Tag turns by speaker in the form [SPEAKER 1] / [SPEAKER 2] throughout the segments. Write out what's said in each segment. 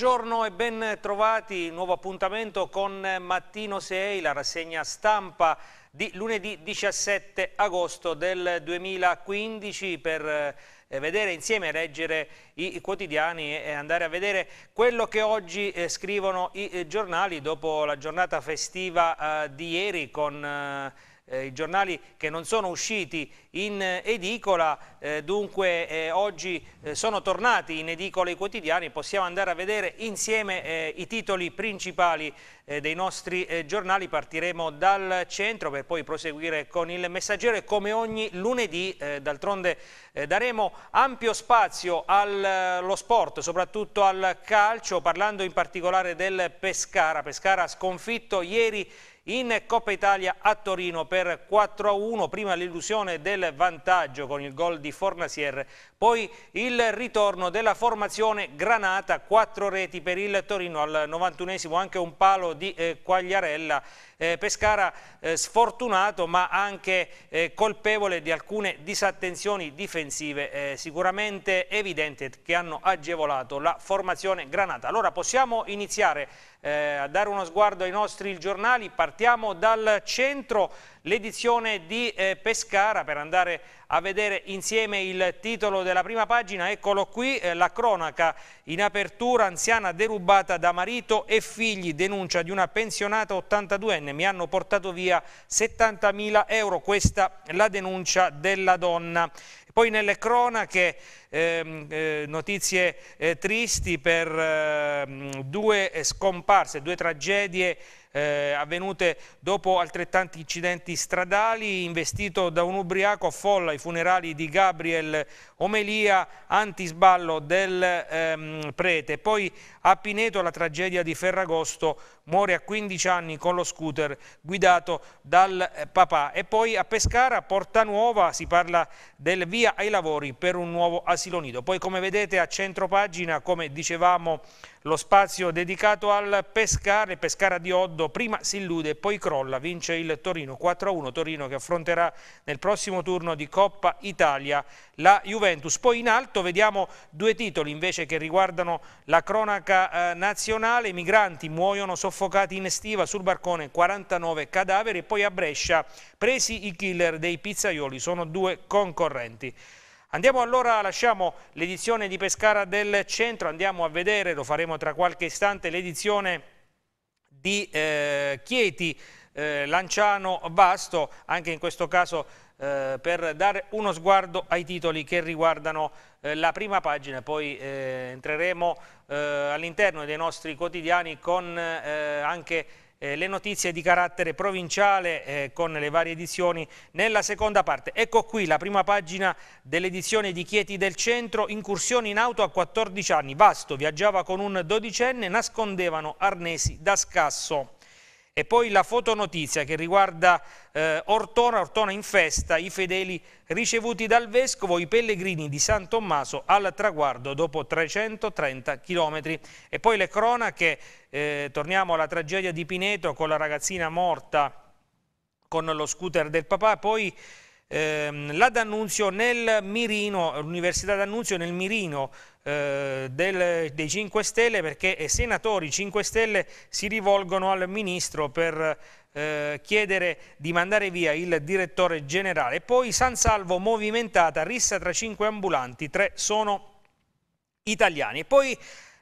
[SPEAKER 1] Buongiorno e ben trovati, nuovo appuntamento con Mattino 6, la rassegna stampa di lunedì 17 agosto del 2015 per eh, vedere insieme, leggere i quotidiani e andare a vedere quello che oggi eh, scrivono i eh, giornali dopo la giornata festiva di ieri con eh, i giornali che non sono usciti in eh, edicola, eh, dunque eh, oggi eh, sono tornati in edicola i quotidiani, possiamo andare a vedere insieme eh, i titoli principali dei nostri giornali, partiremo dal centro per poi proseguire con il messaggero e come ogni lunedì d'altronde daremo ampio spazio allo sport, soprattutto al calcio, parlando in particolare del Pescara, Pescara sconfitto ieri in Coppa Italia a Torino per 4-1, prima l'illusione del vantaggio con il gol di Fornasier, poi il ritorno della formazione Granata, 4 reti per il Torino al 91 anche un palo di eh, Quagliarella eh, Pescara eh, sfortunato ma anche eh, colpevole di alcune disattenzioni difensive eh, sicuramente evidente che hanno agevolato la formazione granata. Allora possiamo iniziare eh, a dare uno sguardo ai nostri giornali, partiamo dal centro, l'edizione di eh, Pescara per andare a a vedere insieme il titolo della prima pagina, eccolo qui, eh, la cronaca in apertura, anziana derubata da marito e figli, denuncia di una pensionata 82enne, mi hanno portato via 70.000 euro, questa la denuncia della donna. Poi nelle cronache eh, eh, notizie eh, tristi per ehm, due scomparse, due tragedie eh, avvenute dopo altrettanti incidenti stradali, investito da un ubriaco folla ai funerali di Gabriel Omelia, antisballo del ehm, prete. Poi a Pineto la tragedia di Ferragosto, muore a 15 anni con lo scooter guidato dal eh, papà. E poi a Pescara, Porta Nuova, si parla del via ai lavori per un nuovo asilo nido. Poi come vedete a centro pagina, come dicevamo, lo spazio dedicato al Pescara, Pescara di Oddo, prima si illude, poi crolla, vince il Torino 4-1, Torino che affronterà nel prossimo turno di Coppa Italia la Juventus. Poi in alto vediamo due titoli invece che riguardano la cronaca eh, Nazionale, i migranti muoiono soffocati in estiva sul barcone 49 cadaveri e poi a Brescia presi i killer dei pizzaioli, sono due concorrenti. Andiamo allora, lasciamo l'edizione di Pescara del centro, andiamo a vedere, lo faremo tra qualche istante, l'edizione di eh, Chieti, eh, Lanciano, Vasto, anche in questo caso eh, per dare uno sguardo ai titoli che riguardano eh, la prima pagina, poi eh, entreremo eh, all'interno dei nostri quotidiani con eh, anche eh, le notizie di carattere provinciale con le varie edizioni nella seconda parte. Ecco qui la prima pagina dell'edizione di Chieti del Centro, incursioni in auto a 14 anni, Vasto viaggiava con un dodicenne, nascondevano arnesi da scasso. E poi la fotonotizia che riguarda eh, Ortona, Ortona in festa, i fedeli ricevuti dal Vescovo, i pellegrini di San Tommaso al traguardo dopo 330 chilometri. E poi le cronache, eh, torniamo alla tragedia di Pineto con la ragazzina morta con lo scooter del papà, poi ehm, la D'Annunzio nel mirino, l'Università D'Annunzio nel mirino eh, del, dei 5 Stelle perché i senatori 5 Stelle si rivolgono al Ministro per eh, chiedere di mandare via il direttore generale. Poi San Salvo movimentata, rissa tra 5 ambulanti, 3 sono italiani. Poi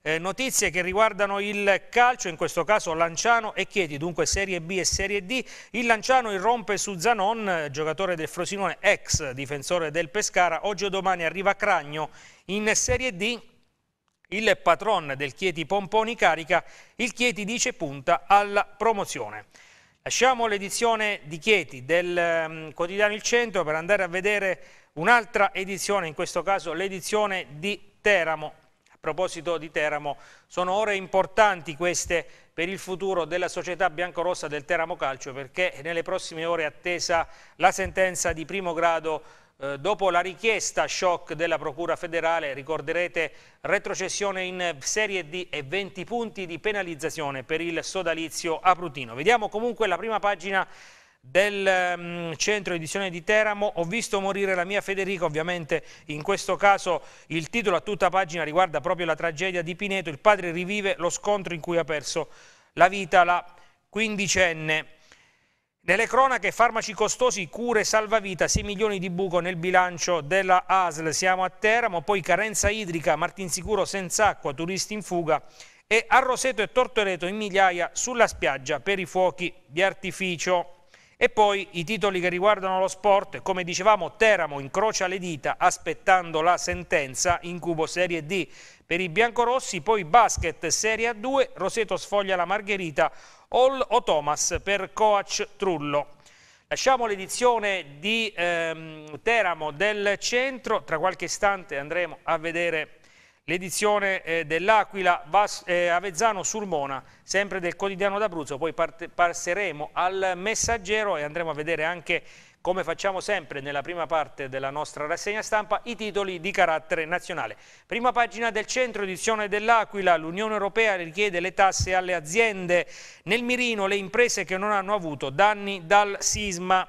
[SPEAKER 1] eh, notizie che riguardano il calcio, in questo caso Lanciano e Chieti, dunque Serie B e Serie D. Il Lanciano irrompe su Zanon, giocatore del Frosinone, ex difensore del Pescara. Oggi o domani arriva Cragno in Serie D. Il patron del Chieti Pomponi carica, il Chieti dice punta alla promozione. Lasciamo l'edizione di Chieti del mm, quotidiano Il Centro per andare a vedere un'altra edizione, in questo caso l'edizione di Teramo proposito di Teramo, sono ore importanti queste per il futuro della società biancorossa del Teramo Calcio perché nelle prossime ore è attesa la sentenza di primo grado eh, dopo la richiesta shock della Procura federale, ricorderete retrocessione in Serie D e 20 punti di penalizzazione per il sodalizio Aprutino. Vediamo comunque la prima pagina del um, centro edizione di Teramo, ho visto morire la mia Federica, ovviamente in questo caso il titolo a tutta pagina riguarda proprio la tragedia di Pineto, il padre rivive lo scontro in cui ha perso la vita la quindicenne. Nelle cronache farmaci costosi, cure salvavita, 6 milioni di buco nel bilancio della ASL, siamo a Teramo, poi carenza idrica, Martinsicuro senza acqua, turisti in fuga e a Roseto e Tortoreto in migliaia sulla spiaggia per i fuochi di artificio. E poi i titoli che riguardano lo sport, come dicevamo Teramo incrocia le dita aspettando la sentenza, incubo Serie D per i biancorossi, poi basket Serie A2, Roseto sfoglia la Margherita, All o Thomas per Coach Trullo. Lasciamo l'edizione di ehm, Teramo del centro, tra qualche istante andremo a vedere l'edizione eh, dell'Aquila eh, Avezzano Sulmona, sempre del quotidiano d'Abruzzo, poi passeremo al messaggero e andremo a vedere anche come facciamo sempre nella prima parte della nostra rassegna stampa, i titoli di carattere nazionale. Prima pagina del centro, edizione dell'Aquila, l'Unione Europea richiede le tasse alle aziende, nel mirino le imprese che non hanno avuto danni dal sisma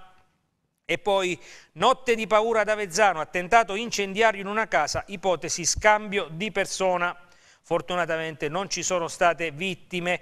[SPEAKER 1] e poi notte di paura ad Avezzano, attentato incendiario in una casa, ipotesi scambio di persona. Fortunatamente non ci sono state vittime.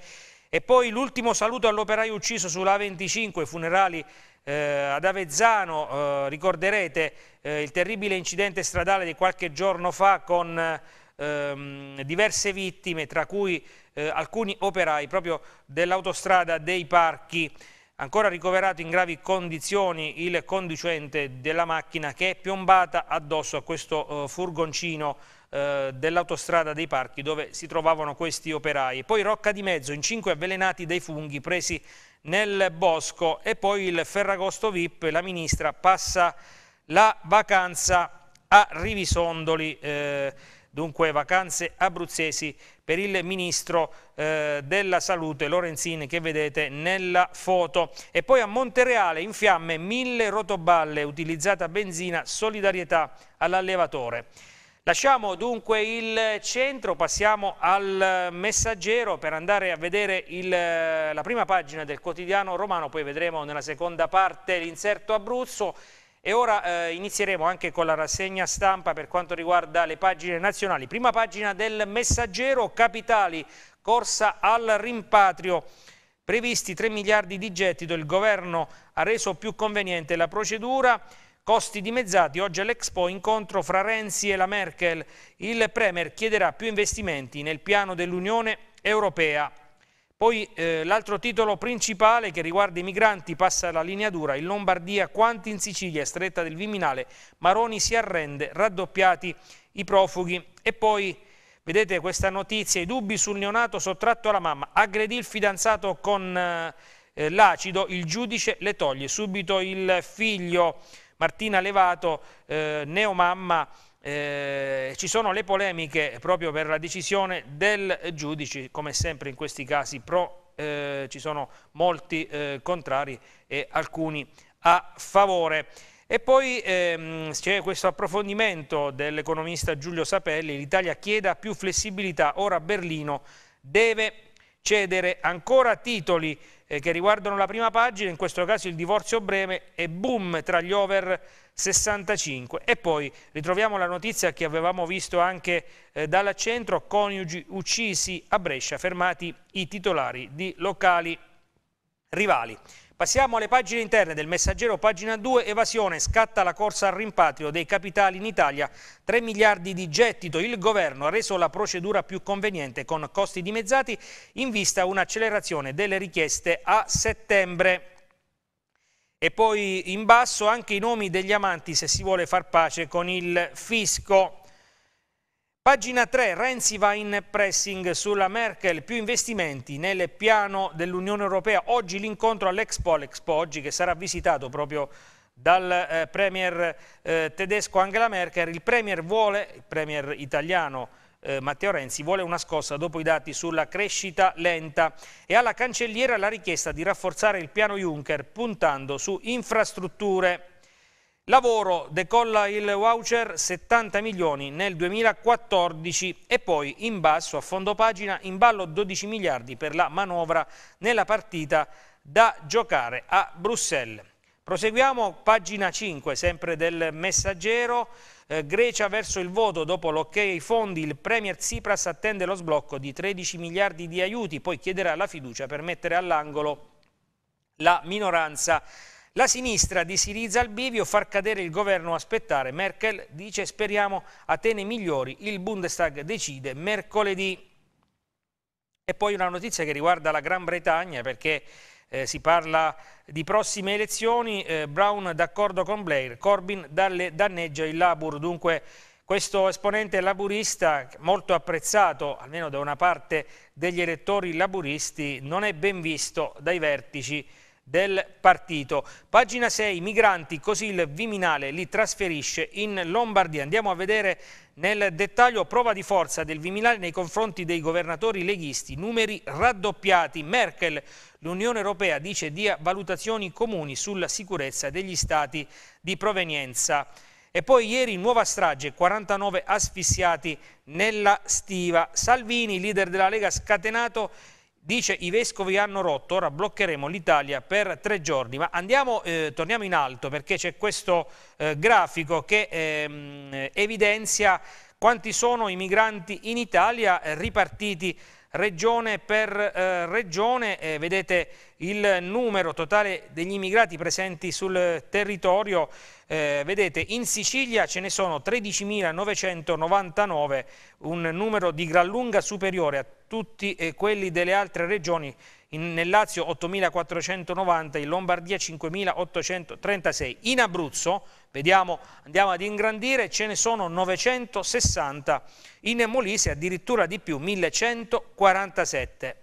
[SPEAKER 1] E poi l'ultimo saluto all'operaio ucciso sulla 25 funerali eh, ad Avezzano, eh, ricorderete eh, il terribile incidente stradale di qualche giorno fa con ehm, diverse vittime, tra cui eh, alcuni operai proprio dell'autostrada dei parchi. Ancora ricoverato in gravi condizioni il conducente della macchina che è piombata addosso a questo eh, furgoncino eh, dell'autostrada dei parchi dove si trovavano questi operai. Poi Rocca di Mezzo in cinque avvelenati dai funghi presi nel bosco e poi il Ferragosto VIP, la ministra passa la vacanza a Rivisondoli, eh, dunque vacanze abruzzesi per il ministro eh, della salute Lorenzin che vedete nella foto. E poi a Montereale in fiamme mille rotoballe, utilizzata benzina, solidarietà all'allevatore. Lasciamo dunque il centro, passiamo al messaggero per andare a vedere il, la prima pagina del quotidiano romano, poi vedremo nella seconda parte l'inserto Abruzzo e ora eh, inizieremo anche con la rassegna stampa per quanto riguarda le pagine nazionali. Prima pagina del Messaggero, Capitali, corsa al rimpatrio. Previsti 3 miliardi di gettito, il governo ha reso più conveniente la procedura. Costi dimezzati, oggi all'Expo incontro fra Renzi e la Merkel. Il Premier chiederà più investimenti nel piano dell'Unione Europea. Poi eh, l'altro titolo principale che riguarda i migranti passa alla linea dura, in Lombardia quanti in Sicilia, stretta del Viminale, Maroni si arrende, raddoppiati i profughi e poi vedete questa notizia, i dubbi sul neonato sottratto alla mamma, aggredì il fidanzato con eh, eh l'acido, il giudice le toglie, subito il figlio Martina Levato, eh, neomamma, eh, ci sono le polemiche proprio per la decisione del giudice, come sempre in questi casi pro, eh, ci sono molti eh, contrari e alcuni a favore. E poi ehm, c'è questo approfondimento dell'economista Giulio Sapelli, l'Italia chieda più flessibilità, ora Berlino deve cedere ancora titoli eh, che riguardano la prima pagina, in questo caso il divorzio breve e boom tra gli over 65. E poi ritroviamo la notizia che avevamo visto anche eh, dall'accentro, coniugi uccisi a Brescia, fermati i titolari di locali rivali. Passiamo alle pagine interne del messaggero, pagina 2, evasione, scatta la corsa al rimpatrio dei capitali in Italia, 3 miliardi di gettito, il governo ha reso la procedura più conveniente con costi dimezzati in vista un'accelerazione delle richieste a settembre. E poi in basso anche i nomi degli amanti se si vuole far pace con il fisco. Pagina 3, Renzi va in pressing sulla Merkel, più investimenti nel piano dell'Unione Europea. Oggi l'incontro all'Expo, l'Expo oggi che sarà visitato proprio dal eh, Premier eh, tedesco Angela Merkel. Il Premier vuole, il Premier italiano eh, Matteo Renzi vuole una scossa dopo i dati sulla crescita lenta e alla cancelliera la richiesta di rafforzare il piano Juncker puntando su infrastrutture. Lavoro, decolla il voucher 70 milioni nel 2014 e poi in basso a fondo pagina in ballo 12 miliardi per la manovra nella partita da giocare a Bruxelles. Proseguiamo, pagina 5, sempre del messaggero, eh, Grecia verso il voto dopo l'ok ai fondi, il Premier Tsipras attende lo sblocco di 13 miliardi di aiuti, poi chiederà la fiducia per mettere all'angolo la minoranza la sinistra di Siriza al bivio, far cadere il governo, aspettare. Merkel dice speriamo Atene migliori, il Bundestag decide mercoledì. E poi una notizia che riguarda la Gran Bretagna perché eh, si parla di prossime elezioni, eh, Brown d'accordo con Blair, Corbyn dalle, danneggia il Labour, dunque questo esponente laburista, molto apprezzato almeno da una parte degli elettori laburisti, non è ben visto dai vertici del partito. Pagina 6, migranti, così il Viminale li trasferisce in Lombardia. Andiamo a vedere nel dettaglio prova di forza del Viminale nei confronti dei governatori leghisti, numeri raddoppiati. Merkel, l'Unione Europea dice dia valutazioni comuni sulla sicurezza degli stati di provenienza. E poi ieri nuova strage, 49 asfissiati nella stiva. Salvini, leader della Lega, scatenato dice i vescovi hanno rotto, ora bloccheremo l'Italia per tre giorni. Ma andiamo, eh, torniamo in alto perché c'è questo eh, grafico che ehm, evidenzia quanti sono i migranti in Italia eh, ripartiti regione per eh, regione, eh, vedete il numero totale degli immigrati presenti sul territorio, eh, vedete in Sicilia ce ne sono 13.999, un numero di gran lunga superiore a tutti eh, quelli delle altre regioni in, nel Lazio 8.490, in Lombardia 5.836, in Abruzzo, vediamo, andiamo ad ingrandire, ce ne sono 960, in Molise addirittura di più, 1.147.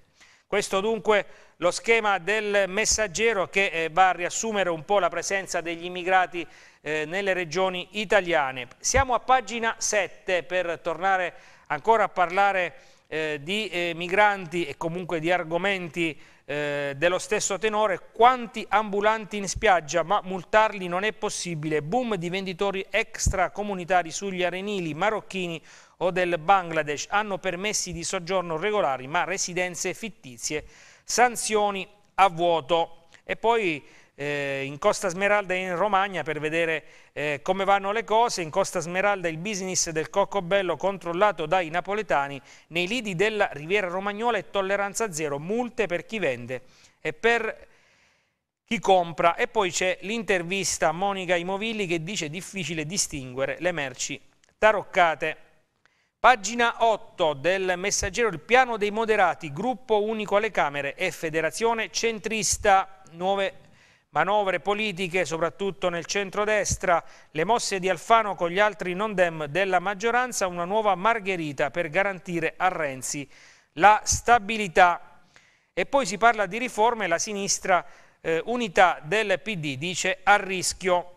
[SPEAKER 1] Questo dunque lo schema del messaggero che eh, va a riassumere un po' la presenza degli immigrati eh, nelle regioni italiane. Siamo a pagina 7 per tornare ancora a parlare eh, di eh, migranti e comunque di argomenti eh, dello stesso tenore, quanti ambulanti in spiaggia, ma multarli non è possibile, boom di venditori extracomunitari sugli arenili marocchini o del Bangladesh, hanno permessi di soggiorno regolari ma residenze fittizie, sanzioni a vuoto. E poi eh, in Costa Smeralda e in Romagna per vedere eh, come vanno le cose. In Costa Smeralda il business del Coccobello controllato dai napoletani nei lidi della Riviera Romagnola è tolleranza zero, multe per chi vende e per chi compra. E poi c'è l'intervista a Monica Imovilli che dice difficile distinguere le merci taroccate. Pagina 8 del messaggero Il piano dei moderati, gruppo unico alle Camere e federazione centrista, nuove manovre politiche, soprattutto nel centrodestra, le mosse di Alfano con gli altri non dem della maggioranza, una nuova margherita per garantire a Renzi la stabilità. E poi si parla di riforme, la sinistra eh, unità del PD dice a rischio.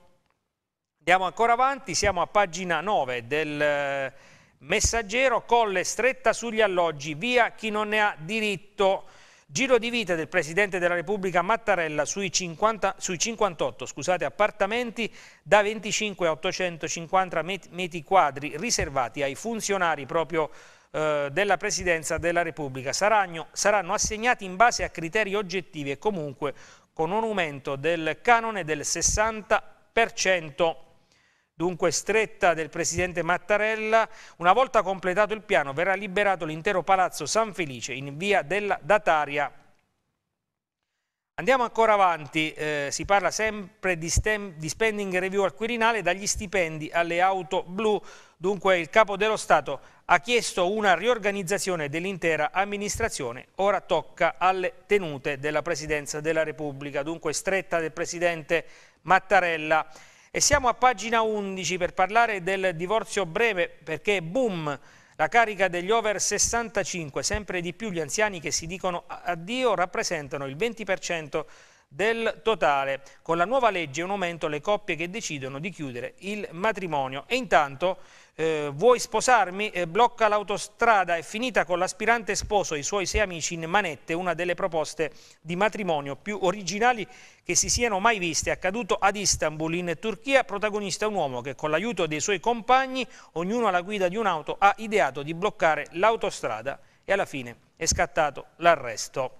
[SPEAKER 1] Andiamo ancora avanti, siamo a pagina 9 del eh, messaggero, colle stretta sugli alloggi, via chi non ne ha diritto. Giro di vita del Presidente della Repubblica Mattarella sui, 50, sui 58 scusate, appartamenti da 25 a 850 metri quadri riservati ai funzionari proprio eh, della Presidenza della Repubblica Saragno, saranno assegnati in base a criteri oggettivi e comunque con un aumento del canone del 60% dunque stretta del presidente Mattarella, una volta completato il piano verrà liberato l'intero palazzo San Felice in via della Dataria. Andiamo ancora avanti, eh, si parla sempre di, stem, di spending review al Quirinale, dagli stipendi alle auto blu, dunque il capo dello Stato ha chiesto una riorganizzazione dell'intera amministrazione, ora tocca alle tenute della Presidenza della Repubblica, dunque stretta del Presidente Mattarella. E siamo a pagina 11 per parlare del divorzio breve perché boom, la carica degli over 65, sempre di più gli anziani che si dicono addio rappresentano il 20% del totale. Con la nuova legge un aumento le coppie che decidono di chiudere il matrimonio. E intanto eh, vuoi sposarmi? Eh, blocca l'autostrada, è finita con l'aspirante sposo e i suoi sei amici in manette, una delle proposte di matrimonio più originali che si siano mai viste, accaduto ad Istanbul in Turchia, protagonista un uomo che con l'aiuto dei suoi compagni, ognuno alla guida di un'auto, ha ideato di bloccare l'autostrada e alla fine è scattato l'arresto.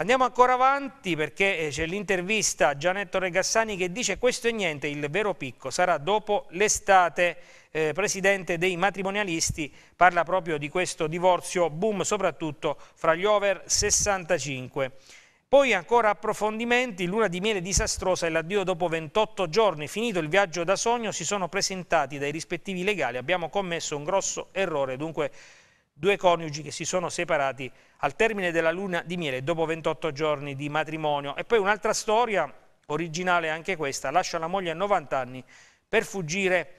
[SPEAKER 1] Andiamo ancora avanti perché eh, c'è l'intervista a Gianetto Regassani che dice questo è niente, il vero picco sarà dopo l'estate. Eh, presidente dei matrimonialisti parla proprio di questo divorzio boom soprattutto fra gli over 65. Poi ancora approfondimenti, luna di miele disastrosa e l'addio dopo 28 giorni. Finito il viaggio da sogno, si sono presentati dai rispettivi legali. Abbiamo commesso un grosso errore, dunque due coniugi che si sono separati al termine della luna di miele dopo 28 giorni di matrimonio. E poi un'altra storia, originale anche questa, lascia la moglie a 90 anni per fuggire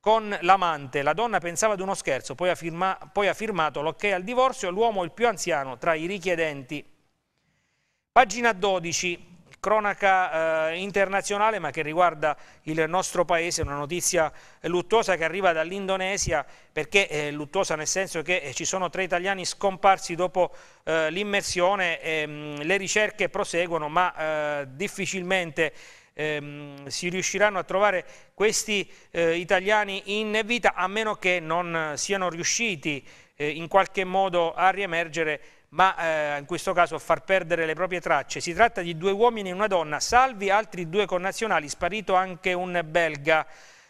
[SPEAKER 1] con l'amante. La donna pensava ad uno scherzo, poi ha, firma, poi ha firmato l'ok al divorzio, l'uomo il più anziano tra i richiedenti. Pagina 12, cronaca eh, internazionale ma che riguarda il nostro paese, una notizia luttuosa che arriva dall'Indonesia perché è eh, luttuosa nel senso che eh, ci sono tre italiani scomparsi dopo eh, l'immersione, mm, le ricerche proseguono ma eh, difficilmente ehm, si riusciranno a trovare questi italiani in vita a meno che non siano riusciti in qualche modo a riemergere ma eh, in questo caso a far perdere le proprie tracce. Si tratta di due uomini e una donna, salvi altri due connazionali, sparito anche un belga.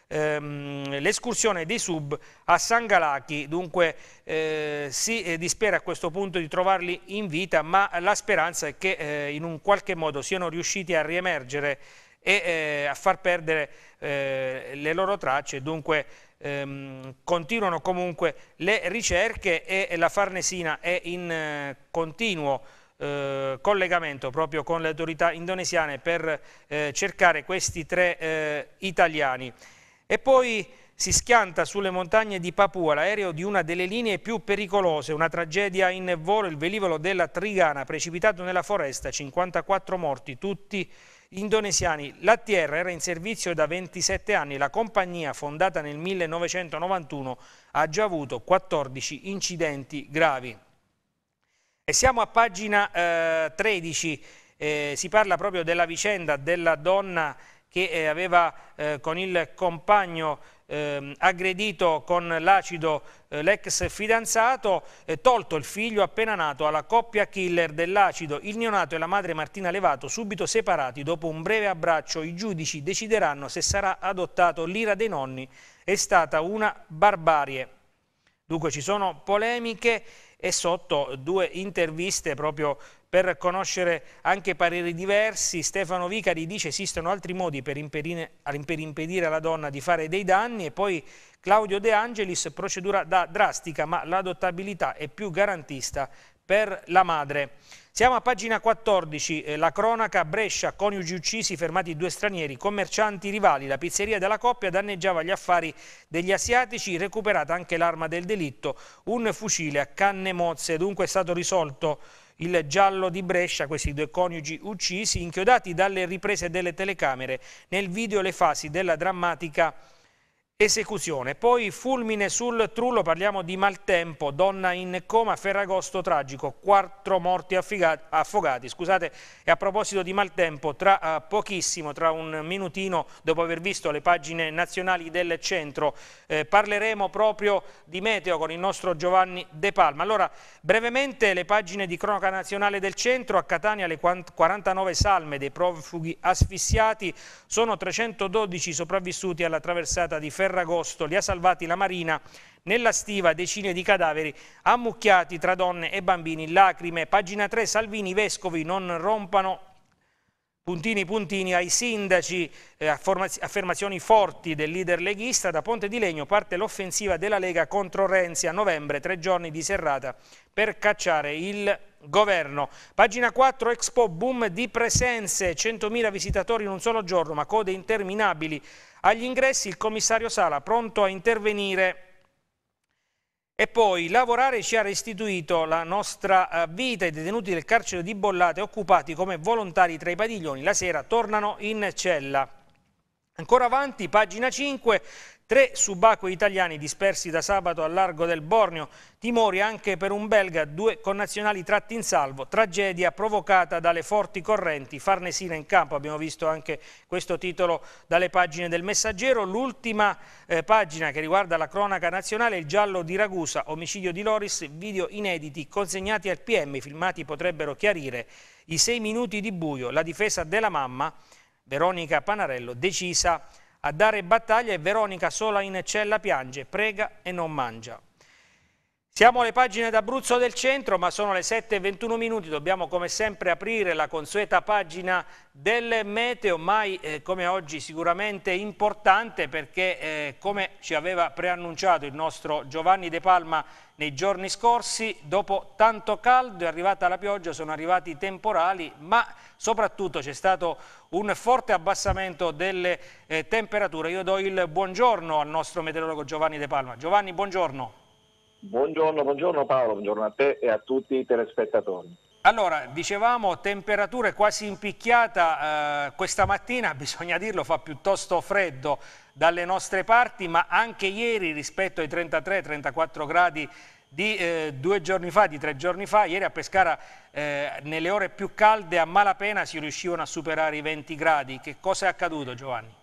[SPEAKER 1] Ehm, l'escursione dei sub a Sangalaki, dunque eh, si eh, dispera a questo punto di trovarli in vita, ma la speranza è che eh, in un qualche modo siano riusciti a riemergere e eh, a far perdere eh, le loro tracce, dunque ehm, continuano comunque le ricerche e la Farnesina è in eh, continuo eh, collegamento proprio con le autorità indonesiane per eh, cercare questi tre eh, italiani. E poi si schianta sulle montagne di Papua l'aereo di una delle linee più pericolose, una tragedia in volo, il velivolo della Trigana precipitato nella foresta, 54 morti, tutti indonesiani. La Tierra era in servizio da 27 anni, la compagnia fondata nel 1991 ha già avuto 14 incidenti gravi. E siamo a pagina eh, 13, eh, si parla proprio della vicenda della donna che eh, aveva eh, con il compagno eh, aggredito con l'acido eh, l'ex fidanzato, eh, tolto il figlio appena nato alla coppia killer dell'acido. Il neonato e la madre Martina Levato, subito separati, dopo un breve abbraccio i giudici decideranno se sarà adottato l'ira dei nonni. È stata una barbarie. Dunque ci sono polemiche e sotto due interviste proprio per conoscere anche pareri diversi, Stefano Vicari dice esistono altri modi per impedire, per impedire alla donna di fare dei danni e poi Claudio De Angelis, procedura da drastica ma l'adottabilità è più garantista per la madre. Siamo a pagina 14, eh, la cronaca Brescia, coniugi uccisi, fermati due stranieri, commercianti rivali, la pizzeria della coppia danneggiava gli affari degli asiatici, recuperata anche l'arma del delitto, un fucile a canne mozze, dunque è stato risolto il giallo di Brescia, questi due coniugi uccisi, inchiodati dalle riprese delle telecamere nel video le fasi della drammatica esecuzione. Poi fulmine sul trullo, parliamo di maltempo, donna in coma, Ferragosto tragico, quattro morti affogati. Scusate, e a proposito di maltempo, tra uh, pochissimo, tra un minutino, dopo aver visto le pagine nazionali del centro, eh, parleremo proprio di meteo con il nostro Giovanni De Palma. Allora, brevemente le pagine di cronaca nazionale del centro, a Catania le 49 salme dei profughi asfissiati, sono 312 sopravvissuti alla traversata di Ferragosto Ferragosto li ha salvati la Marina, nella stiva decine di cadaveri ammucchiati tra donne e bambini, lacrime. Pagina 3, Salvini, vescovi non rompano puntini puntini ai sindaci, eh, affermazioni forti del leader leghista, da Ponte di Legno parte l'offensiva della Lega contro Renzi a novembre, tre giorni di serrata per cacciare il governo. Pagina 4 Expo boom di presenze, 100.000 visitatori in un solo giorno, ma code interminabili agli ingressi il commissario Sala pronto a intervenire e poi lavorare ci ha restituito la nostra eh, vita. I detenuti del carcere di Bollate occupati come volontari tra i padiglioni la sera tornano in cella. Ancora avanti, pagina 5, Tre subacquei italiani dispersi da sabato al largo del Borneo, timori anche per un belga, due connazionali tratti in salvo, tragedia provocata dalle forti correnti, Farnesina in campo, abbiamo visto anche questo titolo dalle pagine del Messaggero, l'ultima eh, pagina che riguarda la cronaca nazionale, il giallo di Ragusa, omicidio di Loris, video inediti consegnati al PM, i filmati potrebbero chiarire i sei minuti di buio, la difesa della mamma, Veronica Panarello, decisa a a dare battaglia è Veronica sola in cella piange, prega e non mangia. Siamo alle pagine d'Abruzzo del centro, ma sono le 7.21 minuti, dobbiamo come sempre aprire la consueta pagina del meteo, mai eh, come oggi sicuramente importante perché eh, come ci aveva preannunciato il nostro Giovanni De Palma nei giorni scorsi, dopo tanto caldo è arrivata la pioggia, sono arrivati i temporali, ma soprattutto c'è stato un forte abbassamento delle eh, temperature. Io do il buongiorno al nostro meteorologo Giovanni De Palma. Giovanni, buongiorno.
[SPEAKER 2] Buongiorno, buongiorno Paolo, buongiorno a te e a tutti i telespettatori.
[SPEAKER 1] Allora, dicevamo temperature quasi in picchiata eh, questa mattina, bisogna dirlo, fa piuttosto freddo dalle nostre parti, ma anche ieri rispetto ai 33-34 gradi di eh, due giorni fa, di tre giorni fa, ieri a Pescara eh, nelle ore più calde a malapena si riuscivano a superare i 20 gradi. Che cosa è accaduto Giovanni?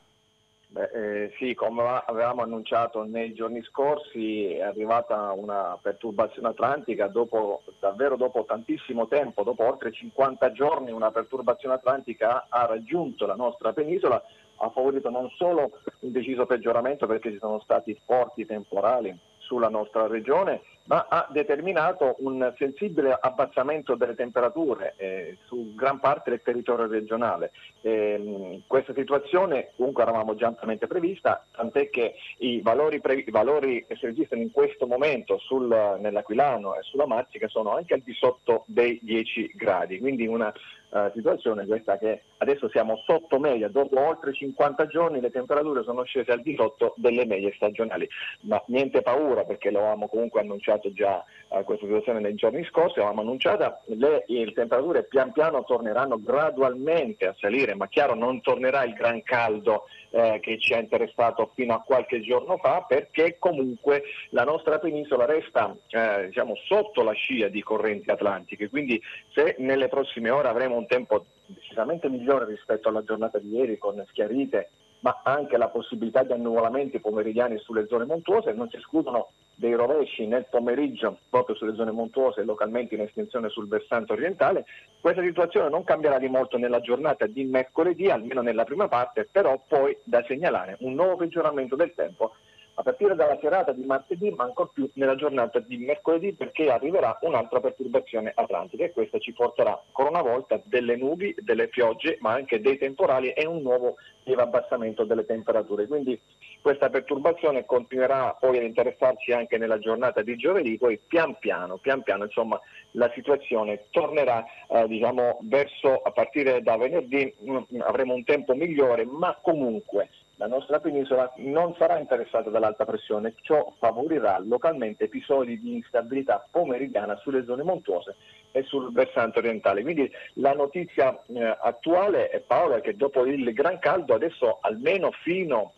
[SPEAKER 2] Beh, eh, sì, come avevamo annunciato nei giorni scorsi è arrivata una perturbazione atlantica dopo, davvero dopo tantissimo tempo, dopo oltre 50 giorni una perturbazione atlantica ha raggiunto la nostra penisola, ha favorito non solo un deciso peggioramento perché ci sono stati forti temporali sulla nostra regione, ma ha determinato un sensibile abbassamento delle temperature eh, su gran parte del territorio regionale. Eh, questa situazione comunque eravamo già ampiamente prevista, tant'è che i valori, pre- i valori che si registrano in questo momento sul, nell'Aquilano e sulla Marcica sono anche al di sotto dei 10 gradi, quindi una eh, situazione, questa che adesso siamo sotto media, dopo oltre 50 giorni le temperature sono scese al di sotto delle medie stagionali, ma niente paura perché l'avevamo comunque annunciato già eh, questa situazione nei giorni scorsi, avevamo annunciato le, le temperature pian piano torneranno gradualmente a salire, ma chiaro non tornerà il gran caldo eh, che ci ha interessato fino a qualche giorno fa perché comunque la nostra penisola resta eh, diciamo, sotto la scia di correnti atlantiche, quindi se nelle prossime ore avremo un tempo decisamente migliore rispetto alla giornata di ieri con schiarite ma anche la possibilità di annuvolamenti pomeridiani sulle zone montuose, non si escludono dei rovesci nel pomeriggio proprio sulle zone montuose e localmente in estensione sul versante orientale. Questa situazione non cambierà di molto nella giornata di mercoledì, almeno nella prima parte, però poi da segnalare un nuovo peggioramento del tempo a partire dalla serata di martedì, ma ancor più nella giornata di mercoledì, perché arriverà un'altra perturbazione atlantica e questa ci porterà ancora una volta delle nubi, delle piogge, ma anche dei temporali e un nuovo lieve abbassamento delle temperature. Quindi questa perturbazione continuerà poi ad interessarci anche nella giornata di giovedì, poi pian piano, pian piano insomma, la situazione tornerà eh, diciamo, verso a partire da venerdì mh, mm, avremo un tempo migliore, ma comunque la nostra penisola non sarà interessata dall'alta pressione, ciò favorirà localmente episodi di instabilità pomeridiana sulle zone montuose e sul versante orientale. Quindi la notizia eh, attuale, è, Paola che dopo il gran caldo, adesso almeno fino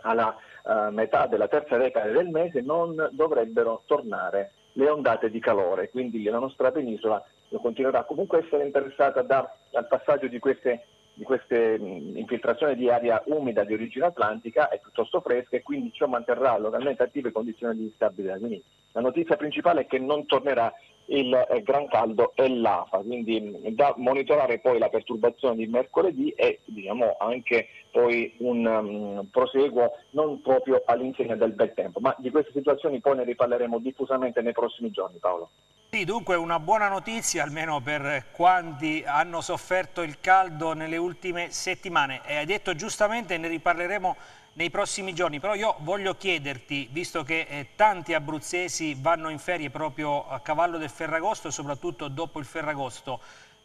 [SPEAKER 2] alla eh, metà della terza decade del mese, non dovrebbero tornare le ondate di calore. Quindi la nostra penisola continuerà comunque a essere interessata dal passaggio di queste di queste mm, infiltrazioni di aria umida di origine atlantica è piuttosto fresca e quindi ciò manterrà localmente attive condizioni di instabilità. Quindi la notizia principale è che non tornerà il eh, Gran Caldo e l'AFA, quindi mm, da monitorare poi la perturbazione di mercoledì e diciamo anche poi un um, proseguo non proprio all'insegna del bel tempo, ma di queste situazioni poi ne riparleremo diffusamente nei prossimi giorni Paolo.
[SPEAKER 1] Sì, dunque una buona notizia almeno per quanti hanno sofferto il caldo nelle ultime settimane e hai detto giustamente ne riparleremo nei prossimi giorni, però io voglio chiederti, visto che eh, tanti abruzzesi vanno in ferie proprio a cavallo del Ferragosto soprattutto dopo il Ferragosto,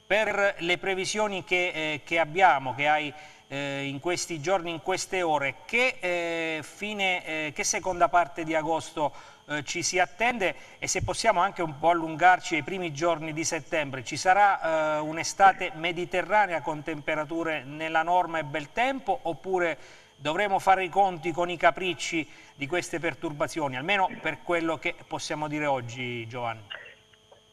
[SPEAKER 1] per le previsioni che, eh, che abbiamo, che hai eh, in questi giorni, in queste ore, che, eh, fine, eh, che seconda parte di agosto eh, ci si attende e se possiamo anche un po' allungarci ai primi giorni di settembre. Ci sarà eh, un'estate mediterranea con temperature nella norma e bel tempo oppure dovremo fare i conti con i capricci di queste perturbazioni, almeno per quello che possiamo dire oggi Giovanni.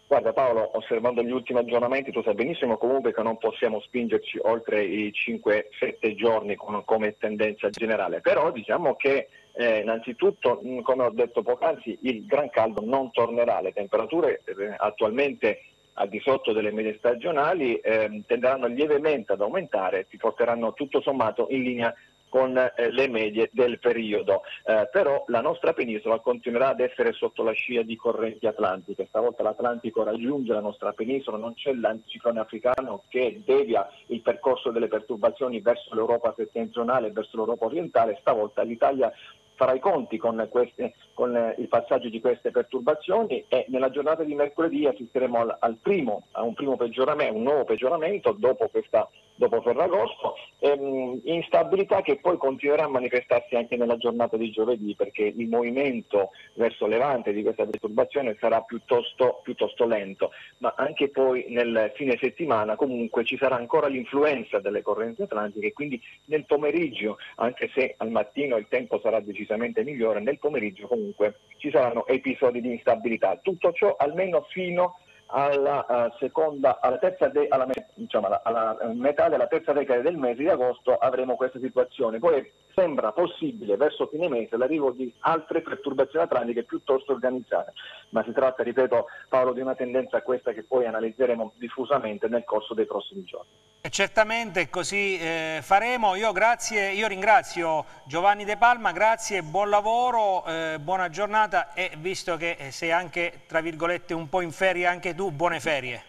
[SPEAKER 2] Guarda Paolo, osservando gli ultimi aggiornamenti tu sai benissimo comunque che non possiamo spingerci oltre i 5-7 giorni come tendenza generale, però diciamo che eh, innanzitutto, come ho detto poc'anzi, il gran caldo non tornerà, le temperature eh, attualmente al di sotto delle medie stagionali eh, tenderanno lievemente ad aumentare e ti porteranno tutto sommato in linea con eh, le medie del periodo. Eh, però la nostra penisola continuerà ad essere sotto la scia di correnti atlantiche. Stavolta l'Atlantico raggiunge la nostra penisola, non c'è l'anticiclone africano che devia il percorso delle perturbazioni verso l'Europa settentrionale e verso l'Europa orientale. Stavolta l'Italia farà i conti con, queste, con, il passaggio di queste perturbazioni e nella giornata di mercoledì assisteremo al, al primo, a un, primo peggioramento, un nuovo peggioramento dopo, questa, dopo Ferragosto, ehm, instabilità che poi continuerà a manifestarsi anche nella giornata di giovedì perché il movimento verso levante di questa perturbazione sarà piuttosto, piuttosto lento, ma anche poi nel fine settimana comunque ci sarà ancora l'influenza delle correnti atlantiche, quindi nel pomeriggio, anche se al mattino il tempo sarà decisamente decisamente migliore, nel pomeriggio comunque ci saranno episodi di instabilità. Tutto ciò almeno fino a alla, eh, seconda, alla, de, alla, diciamo, alla eh, metà della terza decade del mese di agosto avremo questa situazione. Poi sembra possibile verso fine mese l'arrivo di altre perturbazioni atlantiche piuttosto organizzate, ma si tratta, ripeto Paolo, di una tendenza questa che poi analizzeremo diffusamente nel corso dei prossimi giorni.
[SPEAKER 1] Certamente così eh, faremo. Io, grazie, io, ringrazio Giovanni De Palma, grazie, buon lavoro, eh, buona giornata e visto che eh, sei anche tra virgolette un po' in ferie anche tu buone ferie.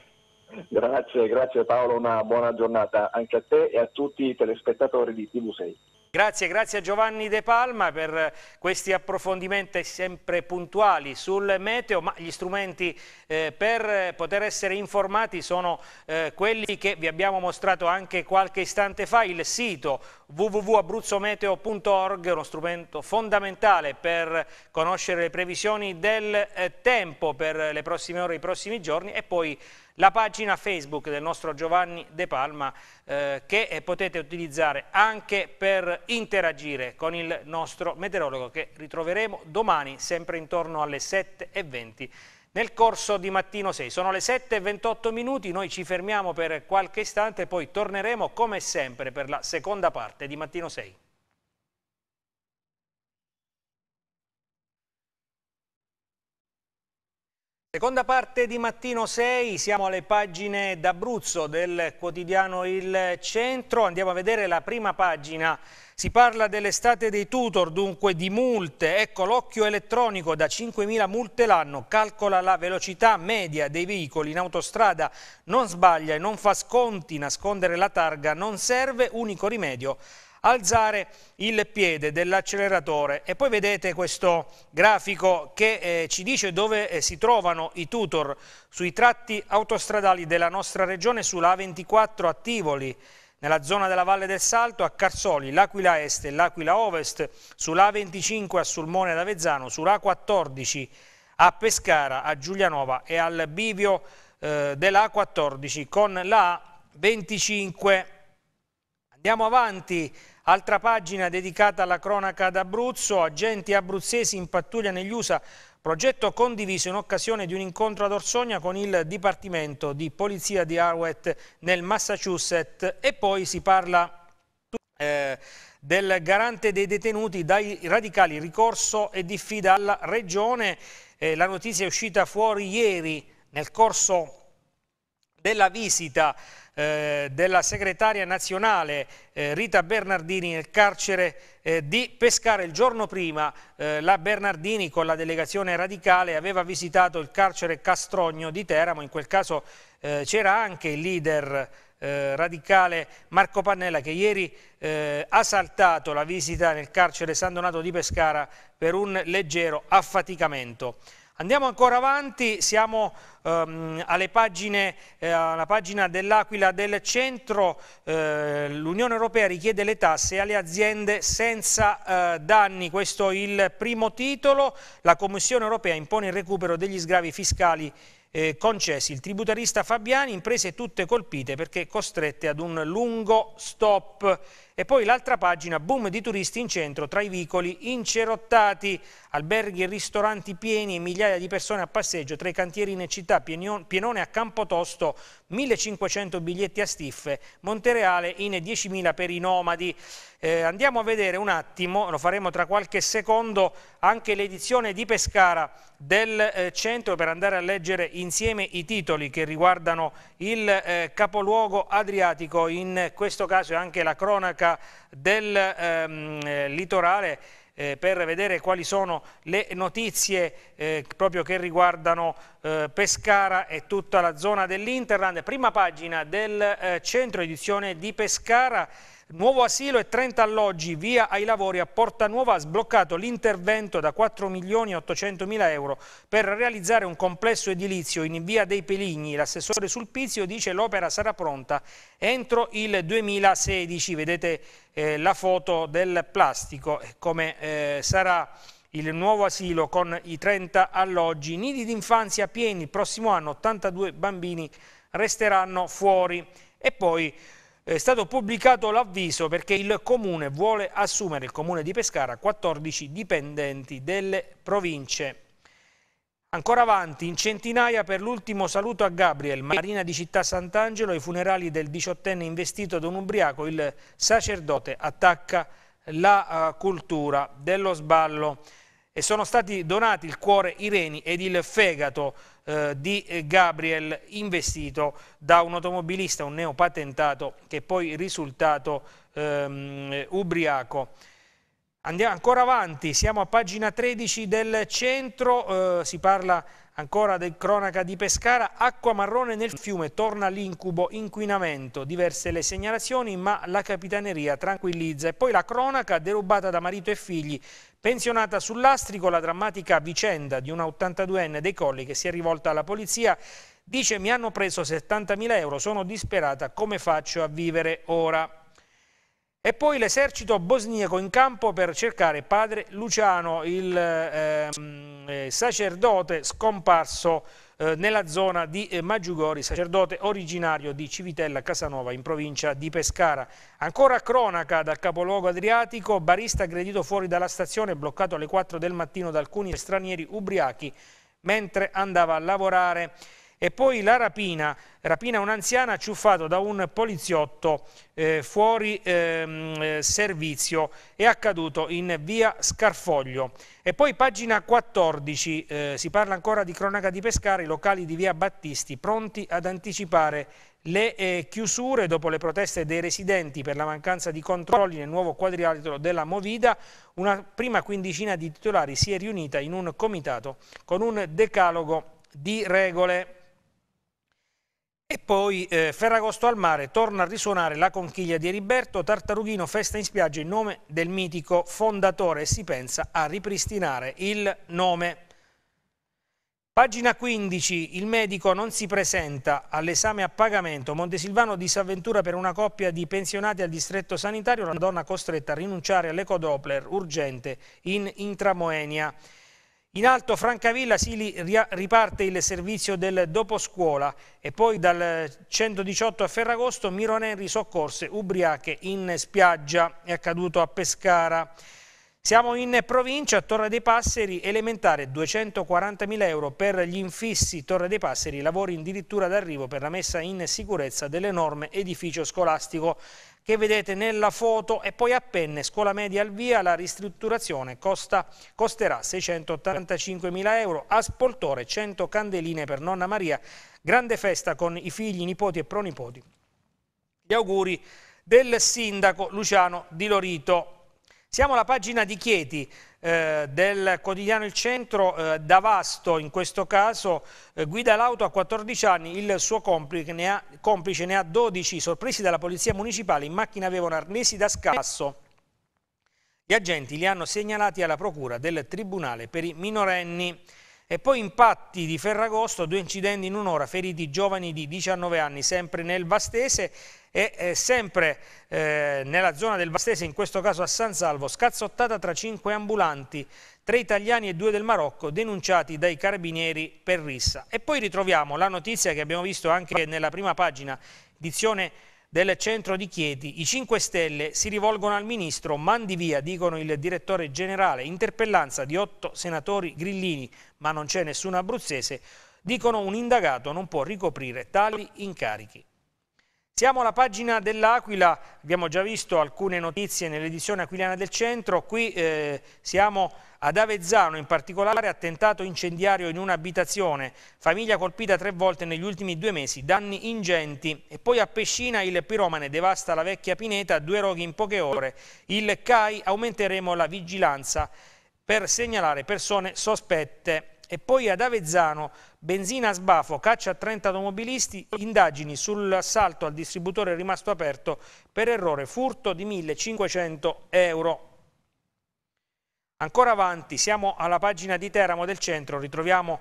[SPEAKER 2] Grazie, grazie Paolo, una buona giornata anche a te e a tutti i telespettatori di TV6.
[SPEAKER 1] Grazie, grazie a Giovanni De Palma per questi approfondimenti sempre puntuali sul meteo, ma gli strumenti eh, per poter essere informati sono eh, quelli che vi abbiamo mostrato anche qualche istante fa, il sito www.abruzzometeo.org, uno strumento fondamentale per conoscere le previsioni del eh, tempo per le prossime ore, i prossimi giorni e poi la pagina Facebook del nostro Giovanni De Palma eh, che eh, potete utilizzare anche per interagire con il nostro meteorologo che ritroveremo domani sempre intorno alle 7.20 nel corso di Mattino 6. Sono le 7.28 minuti, noi ci fermiamo per qualche istante e poi torneremo come sempre per la seconda parte di Mattino 6. Seconda parte di Mattino 6, siamo alle pagine d'Abruzzo del quotidiano Il Centro, andiamo a vedere la prima pagina, si parla dell'estate dei tutor, dunque di multe, ecco l'occhio elettronico da 5.000 multe l'anno, calcola la velocità media dei veicoli in autostrada, non sbaglia e non fa sconti, nascondere la targa non serve, unico rimedio alzare il piede dell'acceleratore e poi vedete questo grafico che eh, ci dice dove eh, si trovano i tutor sui tratti autostradali della nostra regione sulla A24 a Tivoli nella zona della Valle del Salto, a Carsoli, l'Aquila Est e l'Aquila Ovest, sulla A25 a Sulmone ad Avezzano, sulla A14 a Pescara, a Giulianova e al bivio eh, della A14 con la A25. Andiamo avanti Altra pagina dedicata alla cronaca d'Abruzzo, agenti abruzzesi in pattuglia negli USA, progetto condiviso in occasione di un incontro ad Orsogna con il Dipartimento di Polizia di Harwet nel Massachusetts e poi si parla eh, del garante dei detenuti dai radicali ricorso e diffida alla regione, eh, la notizia è uscita fuori ieri nel corso della visita eh, della segretaria nazionale eh, Rita Bernardini nel carcere eh, di Pescara. Il giorno prima eh, la Bernardini con la delegazione radicale aveva visitato il carcere Castrogno di Teramo, in quel caso eh, c'era anche il leader eh, radicale Marco Pannella che ieri eh, ha saltato la visita nel carcere San Donato di Pescara per un leggero affaticamento. Andiamo ancora avanti, siamo ehm, eh, alla eh, pagina dell'Aquila del Centro, eh, l'Unione Europea richiede le tasse alle aziende senza eh, danni, questo è il primo titolo, la Commissione Europea impone il recupero degli sgravi fiscali eh, concessi. Il tributarista Fabiani, imprese tutte colpite perché costrette ad un lungo stop e poi l'altra pagina, boom di turisti in centro, tra i vicoli incerottati, alberghi e ristoranti pieni e migliaia di persone a passeggio tra i cantieri in città, Pienone a Campotosto, 1500 biglietti a stiffe, Montereale in 10.000 per i nomadi. Eh, andiamo a vedere un attimo, lo faremo tra qualche secondo, anche l'edizione di Pescara del eh, centro per andare a leggere insieme i titoli che riguardano il eh, capoluogo adriatico, in questo caso è anche la cronaca ricerca del ehm, eh, litorale eh, per vedere quali sono le notizie eh, proprio che riguardano eh, Pescara e tutta la zona dell'Interland. Prima pagina del eh, centro edizione di Pescara Nuovo asilo e 30 alloggi via ai lavori a Porta Nuova ha sbloccato l'intervento da 4 milioni e 800 mila euro per realizzare un complesso edilizio in via dei Peligni. L'assessore Sulpizio dice l'opera sarà pronta entro il 2016. Vedete eh, la foto del plastico eh, come eh, sarà il nuovo asilo con i 30 alloggi. Nidi d'infanzia pieni, il prossimo anno 82 bambini resteranno fuori. E poi è stato pubblicato l'avviso perché il comune vuole assumere il comune di Pescara 14 dipendenti delle province. Ancora avanti, in centinaia per l'ultimo saluto a Gabriel, Marina di Città Sant'Angelo, ai funerali del diciottenne investito da un ubriaco, il sacerdote attacca la uh, cultura dello sballo e sono stati donati il cuore, i reni ed il fegato eh, di eh, Gabriel investito da un automobilista, un neopatentato che è poi risultato ehm, ubriaco. Andiamo ancora avanti, siamo a pagina 13 del centro, eh, si parla Ancora del cronaca di Pescara, acqua marrone nel fiume, torna l'incubo, inquinamento, diverse le segnalazioni ma la capitaneria tranquillizza. E poi la cronaca derubata da marito e figli, pensionata sull'astrico la drammatica vicenda di una 82enne dei colli che si è rivolta alla polizia, dice mi hanno preso 70.000 euro, sono disperata, come faccio a vivere ora? E poi l'esercito bosniaco in campo per cercare padre Luciano, il ehm, eh, sacerdote scomparso eh, nella zona di eh, Maggiugori, sacerdote originario di Civitella Casanova in provincia di Pescara. Ancora cronaca dal capoluogo adriatico, barista aggredito fuori dalla stazione, bloccato alle 4 del mattino da alcuni stranieri ubriachi mentre andava a lavorare. E poi la rapina, rapina un'anziana acciuffata da un poliziotto eh, fuori ehm, eh, servizio, è accaduto in via Scarfoglio. E poi pagina 14, eh, si parla ancora di cronaca di Pescara, i locali di via Battisti pronti ad anticipare le eh, chiusure dopo le proteste dei residenti per la mancanza di controlli nel nuovo quadrilatero della Movida, una prima quindicina di titolari si è riunita in un comitato con un decalogo di regole. E poi eh, Ferragosto al mare, torna a risuonare la conchiglia di Eriberto, Tartarughino festa in spiaggia in nome del mitico fondatore e si pensa a ripristinare il nome. Pagina 15, il medico non si presenta all'esame a pagamento, Montesilvano disavventura per una coppia di pensionati al distretto sanitario, la donna costretta a rinunciare all'ecodoppler urgente in intramoenia. In alto Francavilla si riparte il servizio del doposcuola e poi dal 118 a Ferragosto Mironenri soccorse ubriache in spiaggia, è accaduto a Pescara. Siamo in provincia, Torre dei Passeri, elementare 240.000 euro per gli infissi Torre dei Passeri, lavori addirittura d'arrivo per la messa in sicurezza dell'enorme edificio scolastico che vedete nella foto e poi a Penne, scuola media al via, la ristrutturazione costa, costerà 685.000 euro, a Spoltore 100 candeline per nonna Maria, grande festa con i figli, nipoti e pronipoti. Gli auguri del sindaco Luciano Di Lorito. Siamo alla pagina di Chieti, eh, del quotidiano Il Centro, eh, Davasto in questo caso, eh, guida l'auto a 14 anni, il suo complice ne, ha, complice ne ha 12, sorpresi dalla polizia municipale, in macchina avevano arnesi da scasso. Gli agenti li hanno segnalati alla procura del Tribunale per i minorenni. E poi impatti di Ferragosto, due incidenti in un'ora, feriti giovani di 19 anni, sempre nel Vastese e eh, sempre eh, nella zona del Vastese, in questo caso a San Salvo, scazzottata tra cinque ambulanti, tre italiani e due del Marocco, denunciati dai carabinieri per rissa. E poi ritroviamo la notizia che abbiamo visto anche nella prima pagina, edizione del centro di Chieti, i 5 Stelle si rivolgono al ministro, mandi via, dicono il direttore generale, interpellanza di otto senatori grillini, ma non c'è nessun abruzzese, dicono un indagato non può ricoprire tali incarichi. Siamo alla pagina dell'Aquila, abbiamo già visto alcune notizie nell'edizione aquiliana del centro, qui eh, siamo ad Avezzano in particolare, attentato incendiario in un'abitazione, famiglia colpita tre volte negli ultimi due mesi, danni ingenti e poi a Pescina il piromane devasta la vecchia pineta, due roghi in poche ore, il CAI aumenteremo la vigilanza per segnalare persone sospette. E poi ad Avezzano, benzina a sbafo, caccia a 30 automobilisti, indagini sull'assalto al distributore rimasto aperto per errore, furto di 1.500 euro. Ancora avanti, siamo alla pagina di Teramo del centro, ritroviamo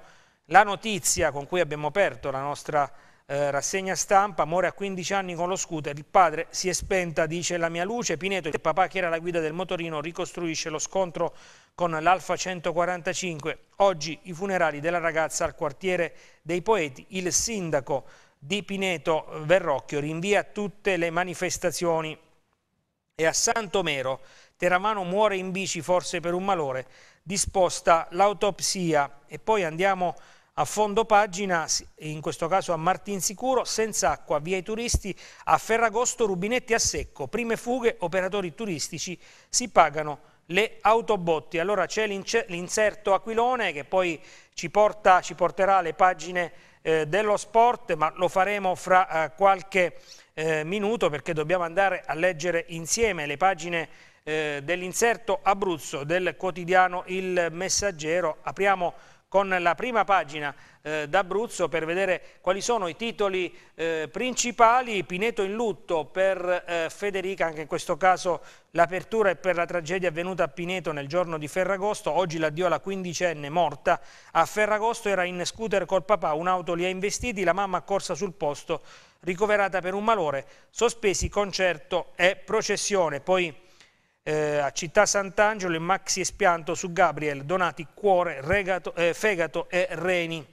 [SPEAKER 1] la notizia con cui abbiamo aperto la nostra eh, rassegna stampa, muore a 15 anni con lo scooter, il padre si è spenta, dice la mia luce, Pineto, il papà che era la guida del motorino, ricostruisce lo scontro con l'Alfa 145, oggi i funerali della ragazza al quartiere dei poeti, il sindaco di Pineto Verrocchio rinvia tutte le manifestazioni e a Santomero Teramano muore in bici forse per un malore, disposta l'autopsia e poi andiamo a a fondo pagina, in questo caso a Martinsicuro, senza acqua, via i turisti, a Ferragosto rubinetti a secco, prime fughe, operatori turistici si pagano le autobotti. Allora c'è l'inserto Aquilone che poi ci, porta, ci porterà alle pagine eh, dello sport, ma lo faremo fra eh, qualche eh, minuto perché dobbiamo andare a leggere insieme le pagine eh, dell'inserto Abruzzo del quotidiano Il Messaggero. Apriamo con la prima pagina eh, d'Abruzzo per vedere quali sono i titoli eh, principali. Pineto in lutto per eh, Federica, anche in questo caso l'apertura è per la tragedia avvenuta a Pineto nel giorno di Ferragosto. Oggi l'addio alla quindicenne morta a Ferragosto era in scooter col papà, un'auto li ha investiti, la mamma accorsa sul posto, ricoverata per un malore, sospesi concerto e processione. Poi eh, a Città Sant'Angelo e maxi espianto su Gabriel, donati cuore, regato, eh, fegato e reni.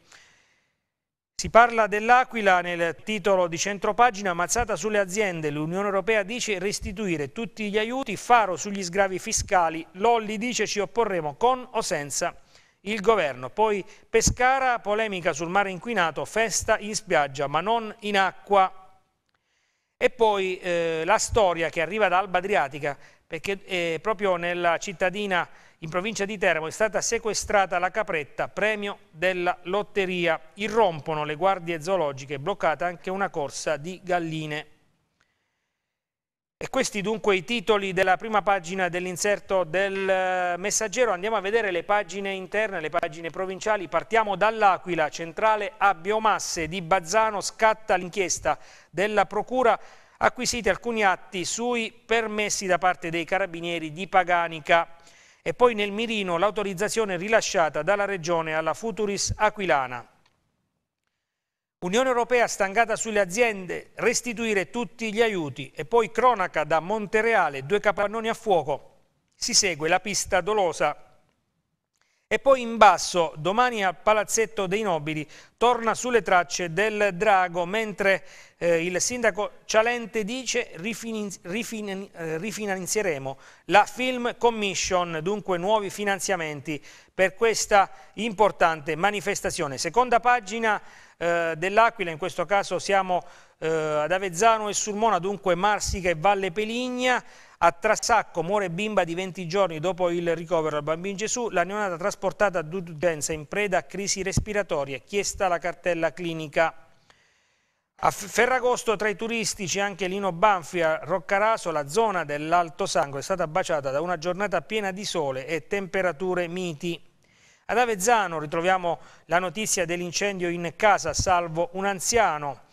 [SPEAKER 1] Si parla dell'Aquila nel titolo di centropagina ammazzata sulle aziende, l'Unione Europea dice restituire tutti gli aiuti, faro sugli sgravi fiscali, Lolli dice ci opporremo con o senza il governo. Poi Pescara, polemica sul mare inquinato, festa in spiaggia ma non in acqua. E poi eh, la storia che arriva da Alba Adriatica, perché eh, proprio nella cittadina in provincia di Teramo è stata sequestrata la capretta, premio della lotteria. Irrompono le guardie zoologiche, bloccata anche una corsa di galline. E questi dunque i titoli della prima pagina dell'inserto del eh, messaggero. Andiamo a vedere le pagine interne, le pagine provinciali. Partiamo dall'Aquila, centrale a biomasse di Bazzano, scatta l'inchiesta della Procura acquisiti alcuni atti sui permessi da parte dei carabinieri di Paganica e poi nel mirino l'autorizzazione rilasciata dalla Regione alla Futuris Aquilana. Unione Europea stangata sulle aziende, restituire tutti gli aiuti e poi cronaca da Montereale, due capannoni a fuoco. Si segue la pista dolosa e poi in basso, domani al Palazzetto dei Nobili, torna sulle tracce del Drago, mentre eh, il sindaco Cialente dice rifinanzi rifin eh, rifinanzieremo la Film Commission, dunque nuovi finanziamenti per questa importante manifestazione. Seconda pagina eh, dell'Aquila, in questo caso siamo eh, ad Avezzano e Sulmona, dunque Marsica e Valle Peligna, a Trasacco muore bimba di 20 giorni dopo il ricovero al bambino Gesù, la neonata trasportata ad Udenza in preda a crisi respiratorie, chiesta la cartella clinica. A Ferragosto tra i turisti c'è anche Lino Banfi a Roccaraso, la zona dell'Alto Sangue è stata baciata da una giornata piena di sole e temperature miti. Ad Avezzano ritroviamo la notizia dell'incendio in casa, salvo un anziano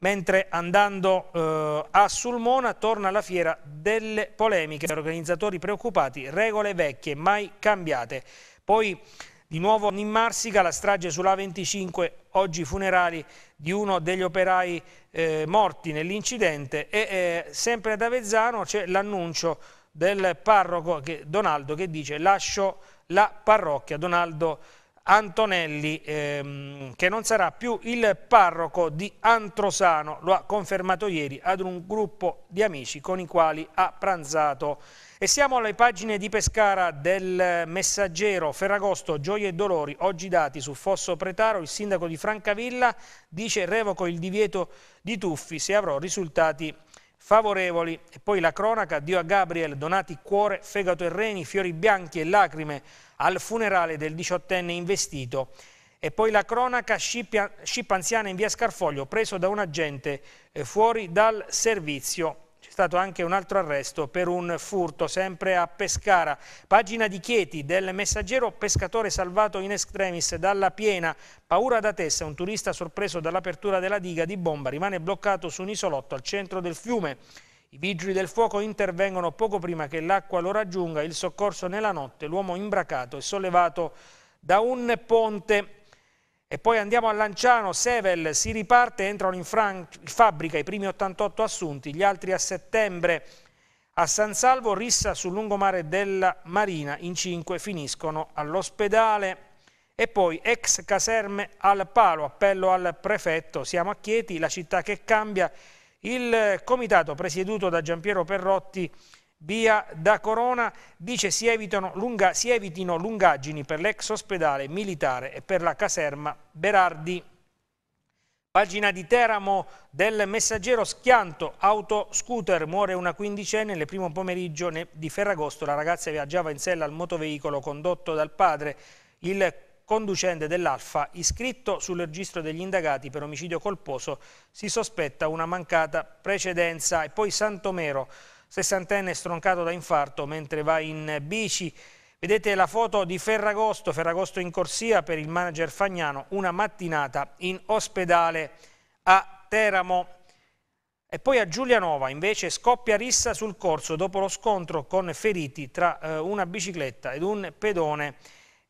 [SPEAKER 1] mentre andando eh, a Sulmona torna la fiera delle polemiche, organizzatori preoccupati, regole vecchie mai cambiate. Poi di nuovo in Marsica la strage sulla 25, oggi funerali di uno degli operai eh, morti nell'incidente e eh, sempre ad Avezzano c'è l'annuncio del parroco che, Donaldo che dice lascio la parrocchia. Donaldo Antonelli, ehm, che non sarà più il parroco di Antrosano, lo ha confermato ieri ad un gruppo di amici con i quali ha pranzato. E siamo alle pagine di Pescara del Messaggero, Ferragosto, gioie e dolori, oggi dati su Fosso Pretaro, il sindaco di Francavilla dice revoco il divieto di tuffi se avrò risultati favorevoli. E poi la cronaca, Dio a Gabriel, donati cuore, fegato e reni, fiori bianchi e lacrime al funerale del diciottenne investito e poi la cronaca ship anziana in via Scarfoglio preso da un agente eh, fuori dal servizio c'è stato anche un altro arresto per un furto, sempre a Pescara. Pagina di Chieti del messaggero pescatore salvato in extremis dalla piena. Paura da testa, un turista sorpreso dall'apertura della diga di bomba rimane bloccato su un isolotto al centro del fiume. I vigili del fuoco intervengono poco prima che l'acqua lo raggiunga, il soccorso nella notte, l'uomo imbracato è sollevato da un ponte. E poi andiamo a Lanciano, Sevel, si riparte, entrano in fabbrica i primi 88 assunti, gli altri a settembre. A San Salvo, rissa sul lungomare della Marina, in 5 finiscono all'ospedale. E poi ex caserme al palo, appello al prefetto, siamo a Chieti, la città che cambia, il comitato presieduto da Giampiero Perrotti Via da Corona dice si, lunga, si evitino lungaggini per l'ex ospedale militare e per la caserma Berardi. Pagina di Teramo del messaggero schianto, auto scooter, muore una quindicenne nel primo pomeriggio di Ferragosto, la ragazza viaggiava in sella al motoveicolo condotto dal padre. Il conducente dell'Alfa, iscritto sul registro degli indagati per omicidio colposo, si sospetta una mancata precedenza. E poi Santomero, sessantenne stroncato da infarto mentre va in bici. Vedete la foto di Ferragosto, Ferragosto in corsia per il manager Fagnano, una mattinata in ospedale a Teramo. E poi a Giulianova invece scoppia rissa sul corso dopo lo scontro con feriti tra eh, una bicicletta ed un pedone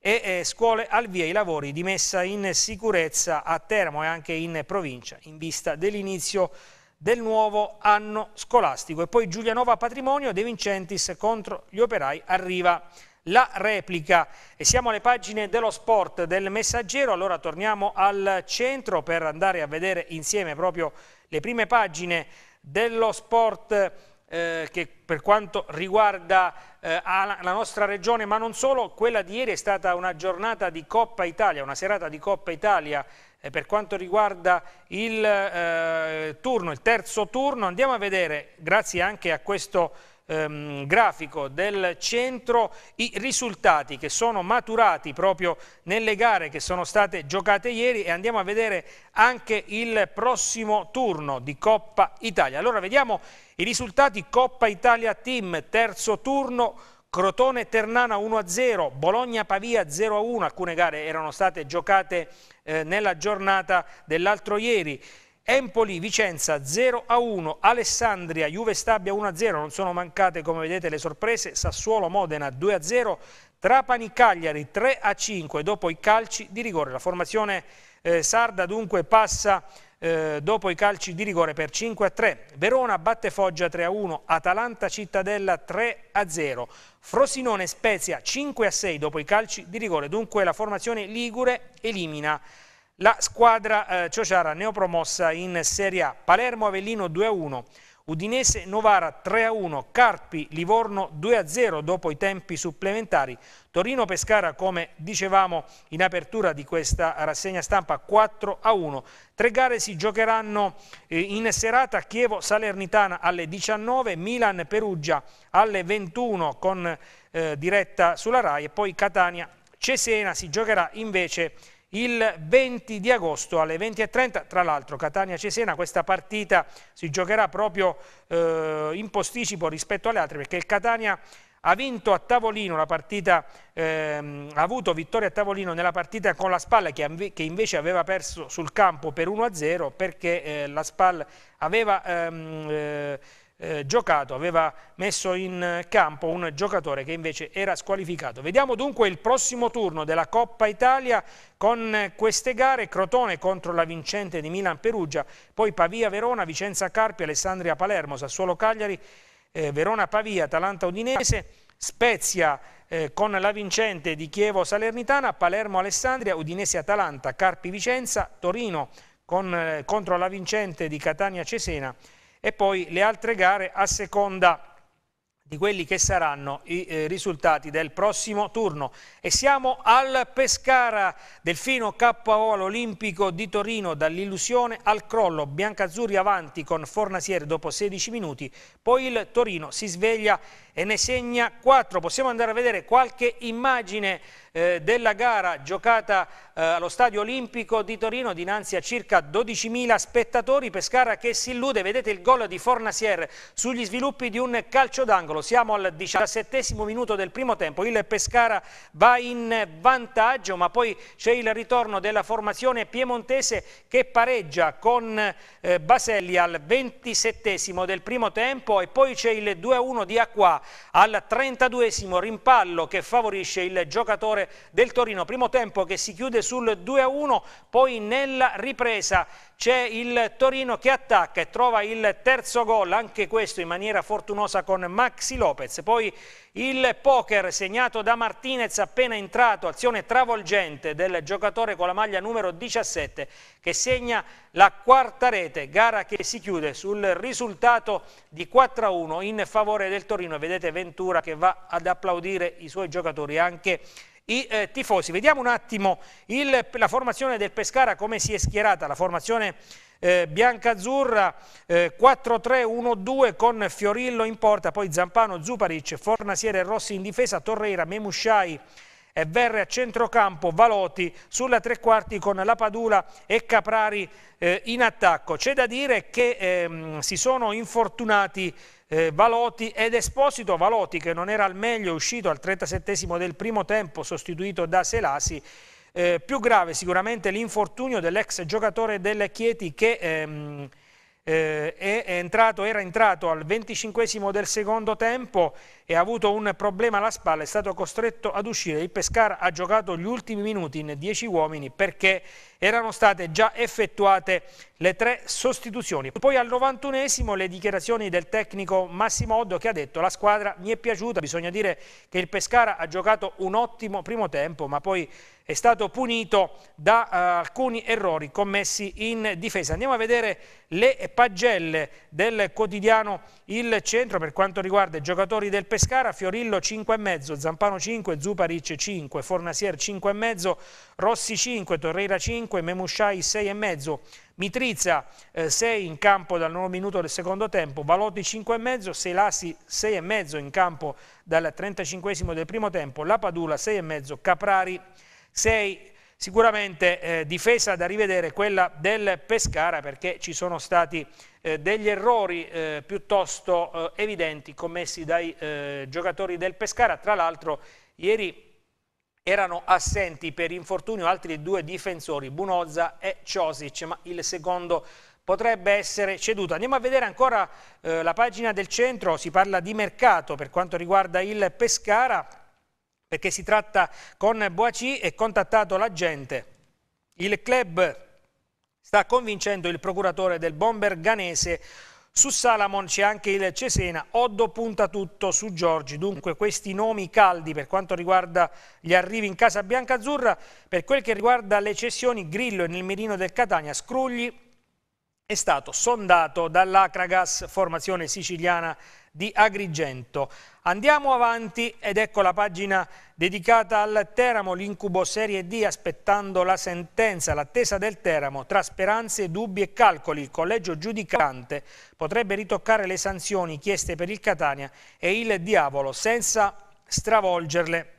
[SPEAKER 1] e eh, scuole al via i lavori di messa in sicurezza a Teramo e anche in provincia in vista dell'inizio del nuovo anno scolastico. E poi Giulianova Patrimonio De Vincentis contro gli operai arriva la replica. E siamo alle pagine dello sport del messaggero, allora torniamo al centro per andare a vedere insieme proprio le prime pagine dello sport eh, che per quanto riguarda eh, la nostra regione, ma non solo, quella di ieri è stata una giornata di Coppa Italia, una serata di Coppa Italia eh, per quanto riguarda il eh, turno, il terzo turno. Andiamo a vedere, grazie anche a questo ehm, grafico del centro i risultati che sono maturati proprio nelle gare che sono state giocate ieri e andiamo a vedere anche il prossimo turno di Coppa Italia. Allora vediamo i risultati Coppa Italia Team, terzo turno, Crotone Ternana 1-0, Bologna Pavia 0-1, alcune gare erano state giocate eh, nella giornata dell'altro ieri. Empoli, Vicenza 0 a 1, Alessandria, Juve Stabia 1 a 0, non sono mancate come vedete le sorprese, Sassuolo, Modena 2 a 0, Trapani, Cagliari 3 a 5 dopo i calci di rigore. La formazione eh, sarda dunque passa eh, dopo i calci di rigore per 5 a 3, Verona batte Foggia 3 a 1, Atalanta Cittadella 3 a 0, Frosinone Spezia 5 a 6 dopo i calci di rigore, dunque la formazione Ligure elimina la squadra eh, Ciociara neopromossa in Serie A, Palermo Avellino 2-1, Udinese Novara 3-1, Carpi Livorno 2-0 dopo i tempi supplementari, Torino Pescara come dicevamo in apertura di questa rassegna stampa 4-1, tre gare si giocheranno eh, in serata Chievo Salernitana alle 19, Milan Perugia alle 21 con eh, diretta sulla RAI e poi Catania Cesena si giocherà invece il 20 di agosto alle 20.30. Tra l'altro Catania-Cesena, questa partita si giocherà proprio eh, in posticipo rispetto alle altre perché il Catania ha vinto a tavolino la partita, ehm, ha avuto vittoria a tavolino nella partita con la Spal che, che, invece aveva perso sul campo per 1-0 perché eh, la Spal aveva... Ehm, eh, eh, giocato, aveva messo in campo un giocatore che invece era squalificato. Vediamo dunque il prossimo turno della Coppa Italia con queste gare, Crotone contro la vincente di Milan-Perugia, poi Pavia-Verona, Vicenza-Carpi, Alessandria-Palermo, Sassuolo-Cagliari, eh, Verona-Pavia, Atalanta-Udinese, Spezia eh, con la vincente di Chievo Salernitana, Palermo Alessandria, Udinese Atalanta, Carpi Vicenza, Torino con, eh, contro la vincente di Catania Cesena e poi le altre gare a seconda di quelli che saranno i eh, risultati del prossimo turno. E siamo al Pescara, Delfino KO all'Olimpico di Torino, dall'illusione al crollo, Biancazzurri avanti con Fornasieri dopo 16 minuti, poi il Torino si sveglia e ne segna 4. Possiamo andare a vedere qualche immagine eh, della gara giocata eh, allo Stadio Olimpico di Torino dinanzi a circa 12.000 spettatori. Pescara che si illude, vedete il gol di Fornasier sugli sviluppi di un calcio d'angolo. Siamo al 17 minuto del primo tempo, il Pescara va in vantaggio ma poi c'è il ritorno della formazione piemontese che pareggia con eh, Baselli al 27 del primo tempo e poi c'è il 2-1 di Acqua al 32esimo rimpallo che favorisce il giocatore del Torino. Primo tempo che si chiude sul 2-1, poi nella ripresa c'è il Torino che attacca e trova il terzo gol, anche questo in maniera fortunosa con Maxi Lopez. Poi il poker segnato da Martinez appena entrato, azione travolgente del giocatore con la maglia numero 17 che segna la quarta rete, gara che si chiude sul risultato di 4-1 in favore del Torino. Vedete Ventura che va ad applaudire i suoi giocatori anche i eh, tifosi. Vediamo un attimo il, la formazione del Pescara, come si è schierata la formazione eh, bianca-azzurra, eh, 4-3-1-2 con Fiorillo in porta, poi Zampano, Zuparic, Fornasiere Rossi in difesa, Torreira, Memusciai e Verre a centrocampo, Valoti sulla tre quarti con la Padula e Caprari eh, in attacco. C'è da dire che ehm, si sono infortunati eh, Valoti ed Esposito Valotti che non era al meglio uscito al 37 del primo tempo sostituito da Selasi eh, più grave sicuramente l'infortunio dell'ex giocatore del Chieti che ehm, eh, entrato, era entrato al 25 del secondo tempo e ha avuto un problema alla spalla, è stato costretto ad uscire. Il Pescara ha giocato gli ultimi minuti in 10 uomini perché erano state già effettuate le tre sostituzioni. Poi al 91esimo le dichiarazioni del tecnico Massimo Oddo che ha detto la squadra mi è piaciuta, bisogna dire che il Pescara ha giocato un ottimo primo tempo ma poi è stato punito da uh, alcuni errori commessi in difesa. Andiamo a vedere le pagelle del quotidiano il centro per quanto riguarda i giocatori del Pescara, Fiorillo 5,5, Zampano 5, Zuparic 5, Fornasier 5,5, Rossi 5, Torreira 5, Memusciai 6,5, Mitrizza 6 in campo dal nono minuto del secondo tempo, Valotti 5,5, Selassi 6,5 in campo dal 35 del primo tempo, La Padula 6,5, Caprari 6, Sicuramente eh, difesa da rivedere quella del Pescara perché ci sono stati eh, degli errori eh, piuttosto eh, evidenti commessi dai eh, giocatori del Pescara. Tra l'altro ieri erano assenti per infortunio altri due difensori, Bunozza e Ciosic, ma il secondo potrebbe essere ceduto. Andiamo a vedere ancora eh, la pagina del centro, si parla di mercato per quanto riguarda il Pescara, perché si tratta con Boaci e contattato l'agente. Il club sta convincendo il procuratore del bomber ganese su Salamon c'è anche il Cesena, Oddo punta tutto su Giorgi, dunque questi nomi caldi per quanto riguarda gli arrivi in casa biancazzurra, per quel che riguarda le cessioni Grillo e nel mirino del Catania Scrugli è stato sondato dall'Acragas, formazione siciliana di Agrigento. Andiamo avanti ed ecco la pagina dedicata al Teramo, l'incubo Serie D aspettando la sentenza, l'attesa del Teramo, tra speranze, dubbi e calcoli. Il collegio giudicante potrebbe ritoccare le sanzioni chieste per il Catania e il Diavolo senza stravolgerle.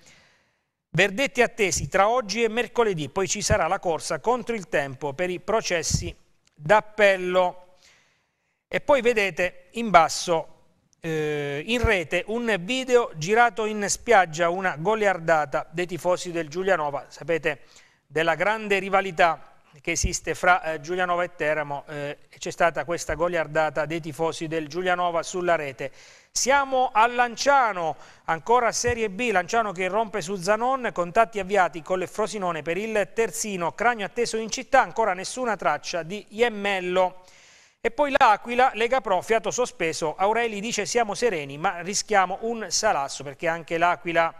[SPEAKER 1] Verdetti attesi tra oggi e mercoledì, poi ci sarà la corsa contro il tempo per i processi d'appello. E poi vedete in basso eh, in rete un video girato in spiaggia, una goliardata dei tifosi del Giulianova, sapete della grande rivalità che esiste fra eh, Giulianova e Teramo, eh, c'è stata questa goliardata dei tifosi del Giulianova sulla rete. Siamo a Lanciano, ancora Serie B, Lanciano che rompe su Zanon, contatti avviati con le Frosinone per il terzino, cranio atteso in città, ancora nessuna traccia di Iemmello. E poi l'Aquila, Lega Pro, fiato sospeso, Aureli dice siamo sereni ma rischiamo un salasso perché anche l'Aquila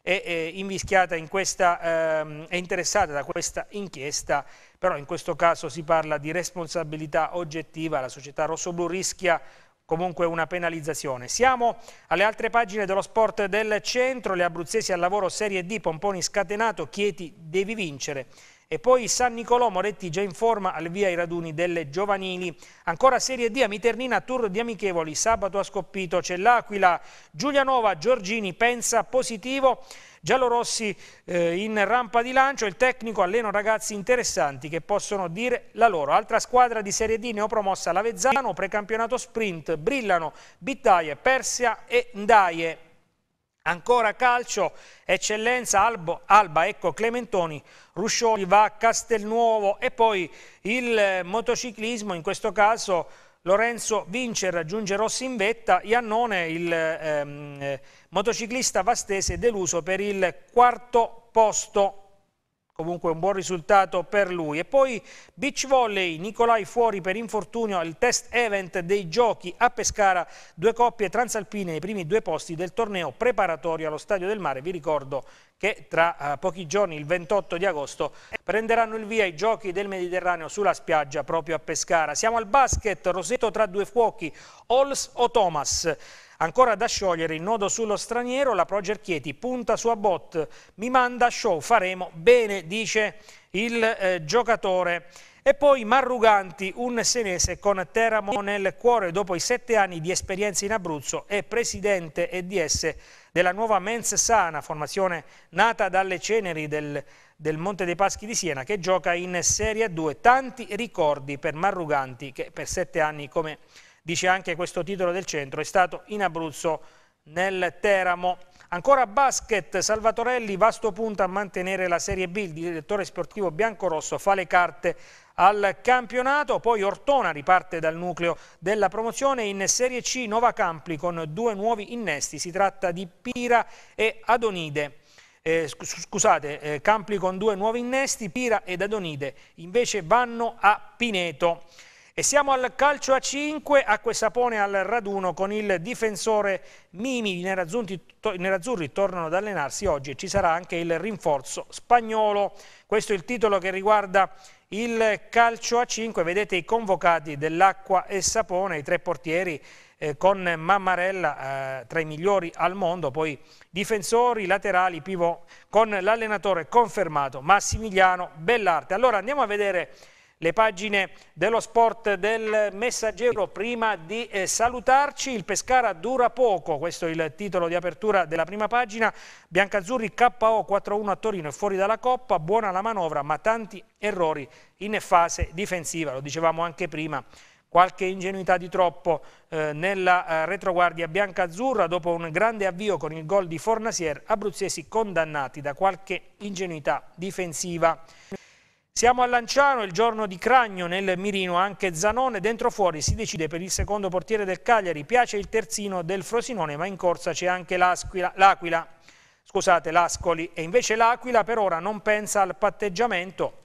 [SPEAKER 1] è, in ehm, è interessata da questa inchiesta, però in questo caso si parla di responsabilità oggettiva, la società rossoblu rischia comunque una penalizzazione. Siamo alle altre pagine dello sport del centro, le abruzzesi al lavoro Serie D, Pomponi scatenato, Chieti devi vincere. E poi San Nicolò Moretti già in forma al via i raduni delle giovanili. Ancora Serie D a Miternina, tour di amichevoli, sabato ha Scoppito, c'è l'Aquila, Giulianova, Giorgini, Pensa, positivo, giallorossi eh, in rampa di lancio, il tecnico alleno ragazzi interessanti che possono dire la loro. Altra squadra di Serie D neopromossa Lavezzano, precampionato sprint, brillano Bittaie, Persia e Ndaie. Ancora calcio, eccellenza Albo, Alba, ecco Clementoni, Ruscioli va a Castelnuovo e poi il eh, motociclismo, in questo caso Lorenzo vince raggiunge Rossi in vetta, Iannone il ehm, eh, motociclista vastese deluso per il quarto posto comunque un buon risultato per lui. E poi beach volley, Nicolai fuori per infortunio al test event dei giochi a Pescara, due coppie transalpine nei primi due posti del torneo preparatorio allo Stadio del Mare. Vi ricordo che tra eh, pochi giorni, il 28 di agosto, prenderanno il via i giochi del Mediterraneo sulla spiaggia proprio a Pescara. Siamo al basket, Roseto tra due fuochi, Ols o Thomas. Ancora da sciogliere il nodo sullo straniero, la Proger Chieti punta su Abbott, mi manda show, faremo bene, dice il eh, giocatore. E poi Marruganti, un senese con Teramo nel cuore dopo i sette anni di esperienza in Abruzzo, è presidente EDS della nuova Mens Sana, formazione nata dalle ceneri del, del Monte dei Paschi di Siena, che gioca in Serie 2. Tanti ricordi per Marruganti, che per sette anni come dice anche questo titolo del centro, è stato in Abruzzo nel Teramo. Ancora basket, Salvatorelli, vasto punto a mantenere la Serie B, il direttore sportivo biancorosso fa le carte al campionato, poi Ortona riparte dal nucleo della promozione in Serie C Nova Campli con due nuovi innesti, si tratta di Pira e Adonide. Eh, scusate, eh, Campli con due nuovi innesti, Pira ed Adonide invece vanno a Pineto. E siamo al calcio a 5, acqua e Sapone al raduno con il difensore Mimi. I nerazzurri, to, nerazzurri tornano ad allenarsi oggi e ci sarà anche il rinforzo spagnolo. Questo è il titolo che riguarda il calcio a 5. Vedete i convocati dell'Acqua e Sapone, i tre portieri eh, con Mammarella eh, tra i migliori al mondo. Poi difensori, laterali, pivot con l'allenatore confermato Massimiliano Bellarte. Allora andiamo a vedere le pagine dello sport del messaggero. Prima di eh, salutarci, il Pescara dura poco, questo è il titolo di apertura della prima pagina. Biancazzurri KO 4-1 a Torino e fuori dalla Coppa, buona la manovra ma tanti errori in fase difensiva, lo dicevamo anche prima. Qualche ingenuità di troppo eh, nella eh, retroguardia biancazzurra dopo un grande avvio con il gol di Fornasier, abruzzesi condannati da qualche ingenuità difensiva. Siamo a Lanciano, il giorno di Cragno, nel mirino anche Zanone, dentro fuori si decide per il secondo portiere del Cagliari, piace il terzino del Frosinone ma in corsa c'è anche l'Aquila, scusate l'Ascoli e invece l'Aquila per ora non pensa al patteggiamento.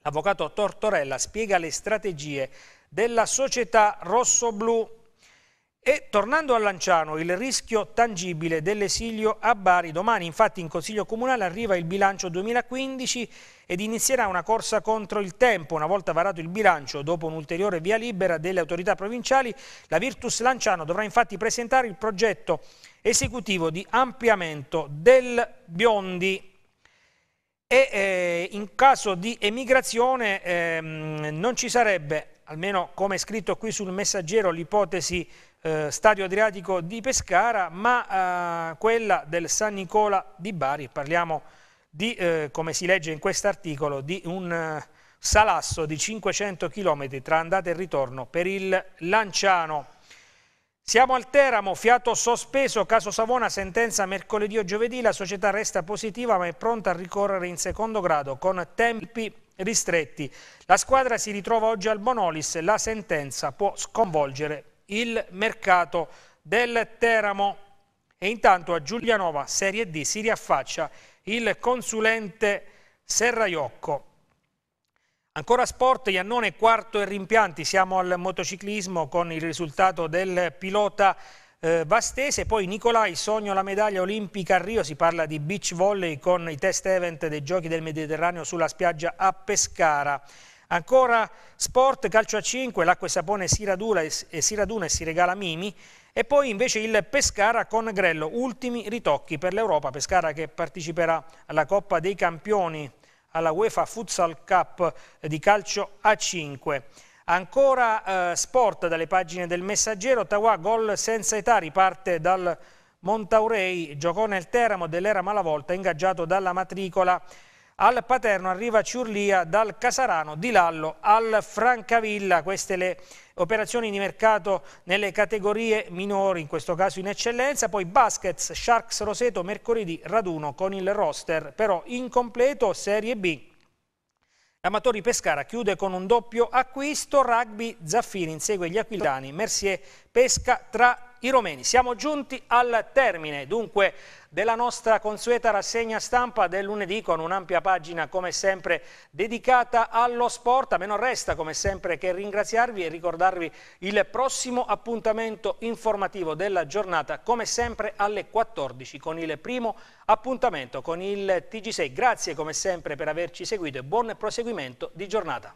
[SPEAKER 1] L'avvocato Tortorella spiega le strategie della società rossoblù e tornando a Lanciano, il rischio tangibile dell'esilio a Bari. Domani infatti in Consiglio Comunale arriva il bilancio 2015 ed inizierà una corsa contro il tempo. Una volta varato il bilancio, dopo un'ulteriore via libera delle autorità provinciali, la Virtus Lanciano dovrà infatti presentare il progetto esecutivo di ampliamento del Biondi e eh, in caso di emigrazione ehm, non ci sarebbe, almeno come è scritto qui sul messaggero, l'ipotesi eh, Stadio Adriatico di Pescara, ma eh, quella del San Nicola di Bari. Parliamo di, eh, come si legge in questo articolo, di un eh, salasso di 500 km tra andata e ritorno per il Lanciano. Siamo al Teramo, fiato sospeso, caso Savona, sentenza mercoledì o giovedì, la società resta positiva ma è pronta a ricorrere in secondo grado con tempi ristretti. La squadra si ritrova oggi al Bonolis, la sentenza può sconvolgere il mercato del Teramo. E intanto a Giulianova Serie D si riaffaccia il consulente Serraiocco. Ancora sport, Iannone quarto e rimpianti, siamo al motociclismo con il risultato del pilota eh, Vastese, poi Nicolai sogno la medaglia olimpica a Rio, si parla di beach volley con i test event dei giochi del Mediterraneo sulla spiaggia a Pescara. Ancora sport, calcio a 5, l'acqua e sapone si, radula e, si raduna e si regala Mimi. E poi invece il Pescara con Grello, ultimi ritocchi per l'Europa. Pescara che parteciperà alla Coppa dei Campioni, alla UEFA Futsal Cup di calcio a 5. Ancora eh, sport dalle pagine del Messaggero, Tawà gol senza età, riparte dal Montaurei, giocò nel Teramo dell'era Malavolta ingaggiato dalla matricola al Paterno arriva Ciurlia, dal Casarano, Di Lallo al Francavilla. Queste le operazioni di mercato nelle categorie minori, in questo caso in eccellenza, poi Baskets, Sharks Roseto, mercoledì raduno con il roster, però incompleto Serie B. Amatori Pescara chiude con un doppio acquisto, rugby Zaffini insegue gli aquilani, Mercier pesca tra i romeni. Siamo giunti al termine, dunque, della nostra consueta rassegna stampa del lunedì con un'ampia pagina come sempre dedicata allo sport. A me non resta come sempre che ringraziarvi e ricordarvi il prossimo appuntamento informativo della giornata come sempre alle 14 con il primo appuntamento con il TG6. Grazie come sempre per averci seguito e buon proseguimento di giornata.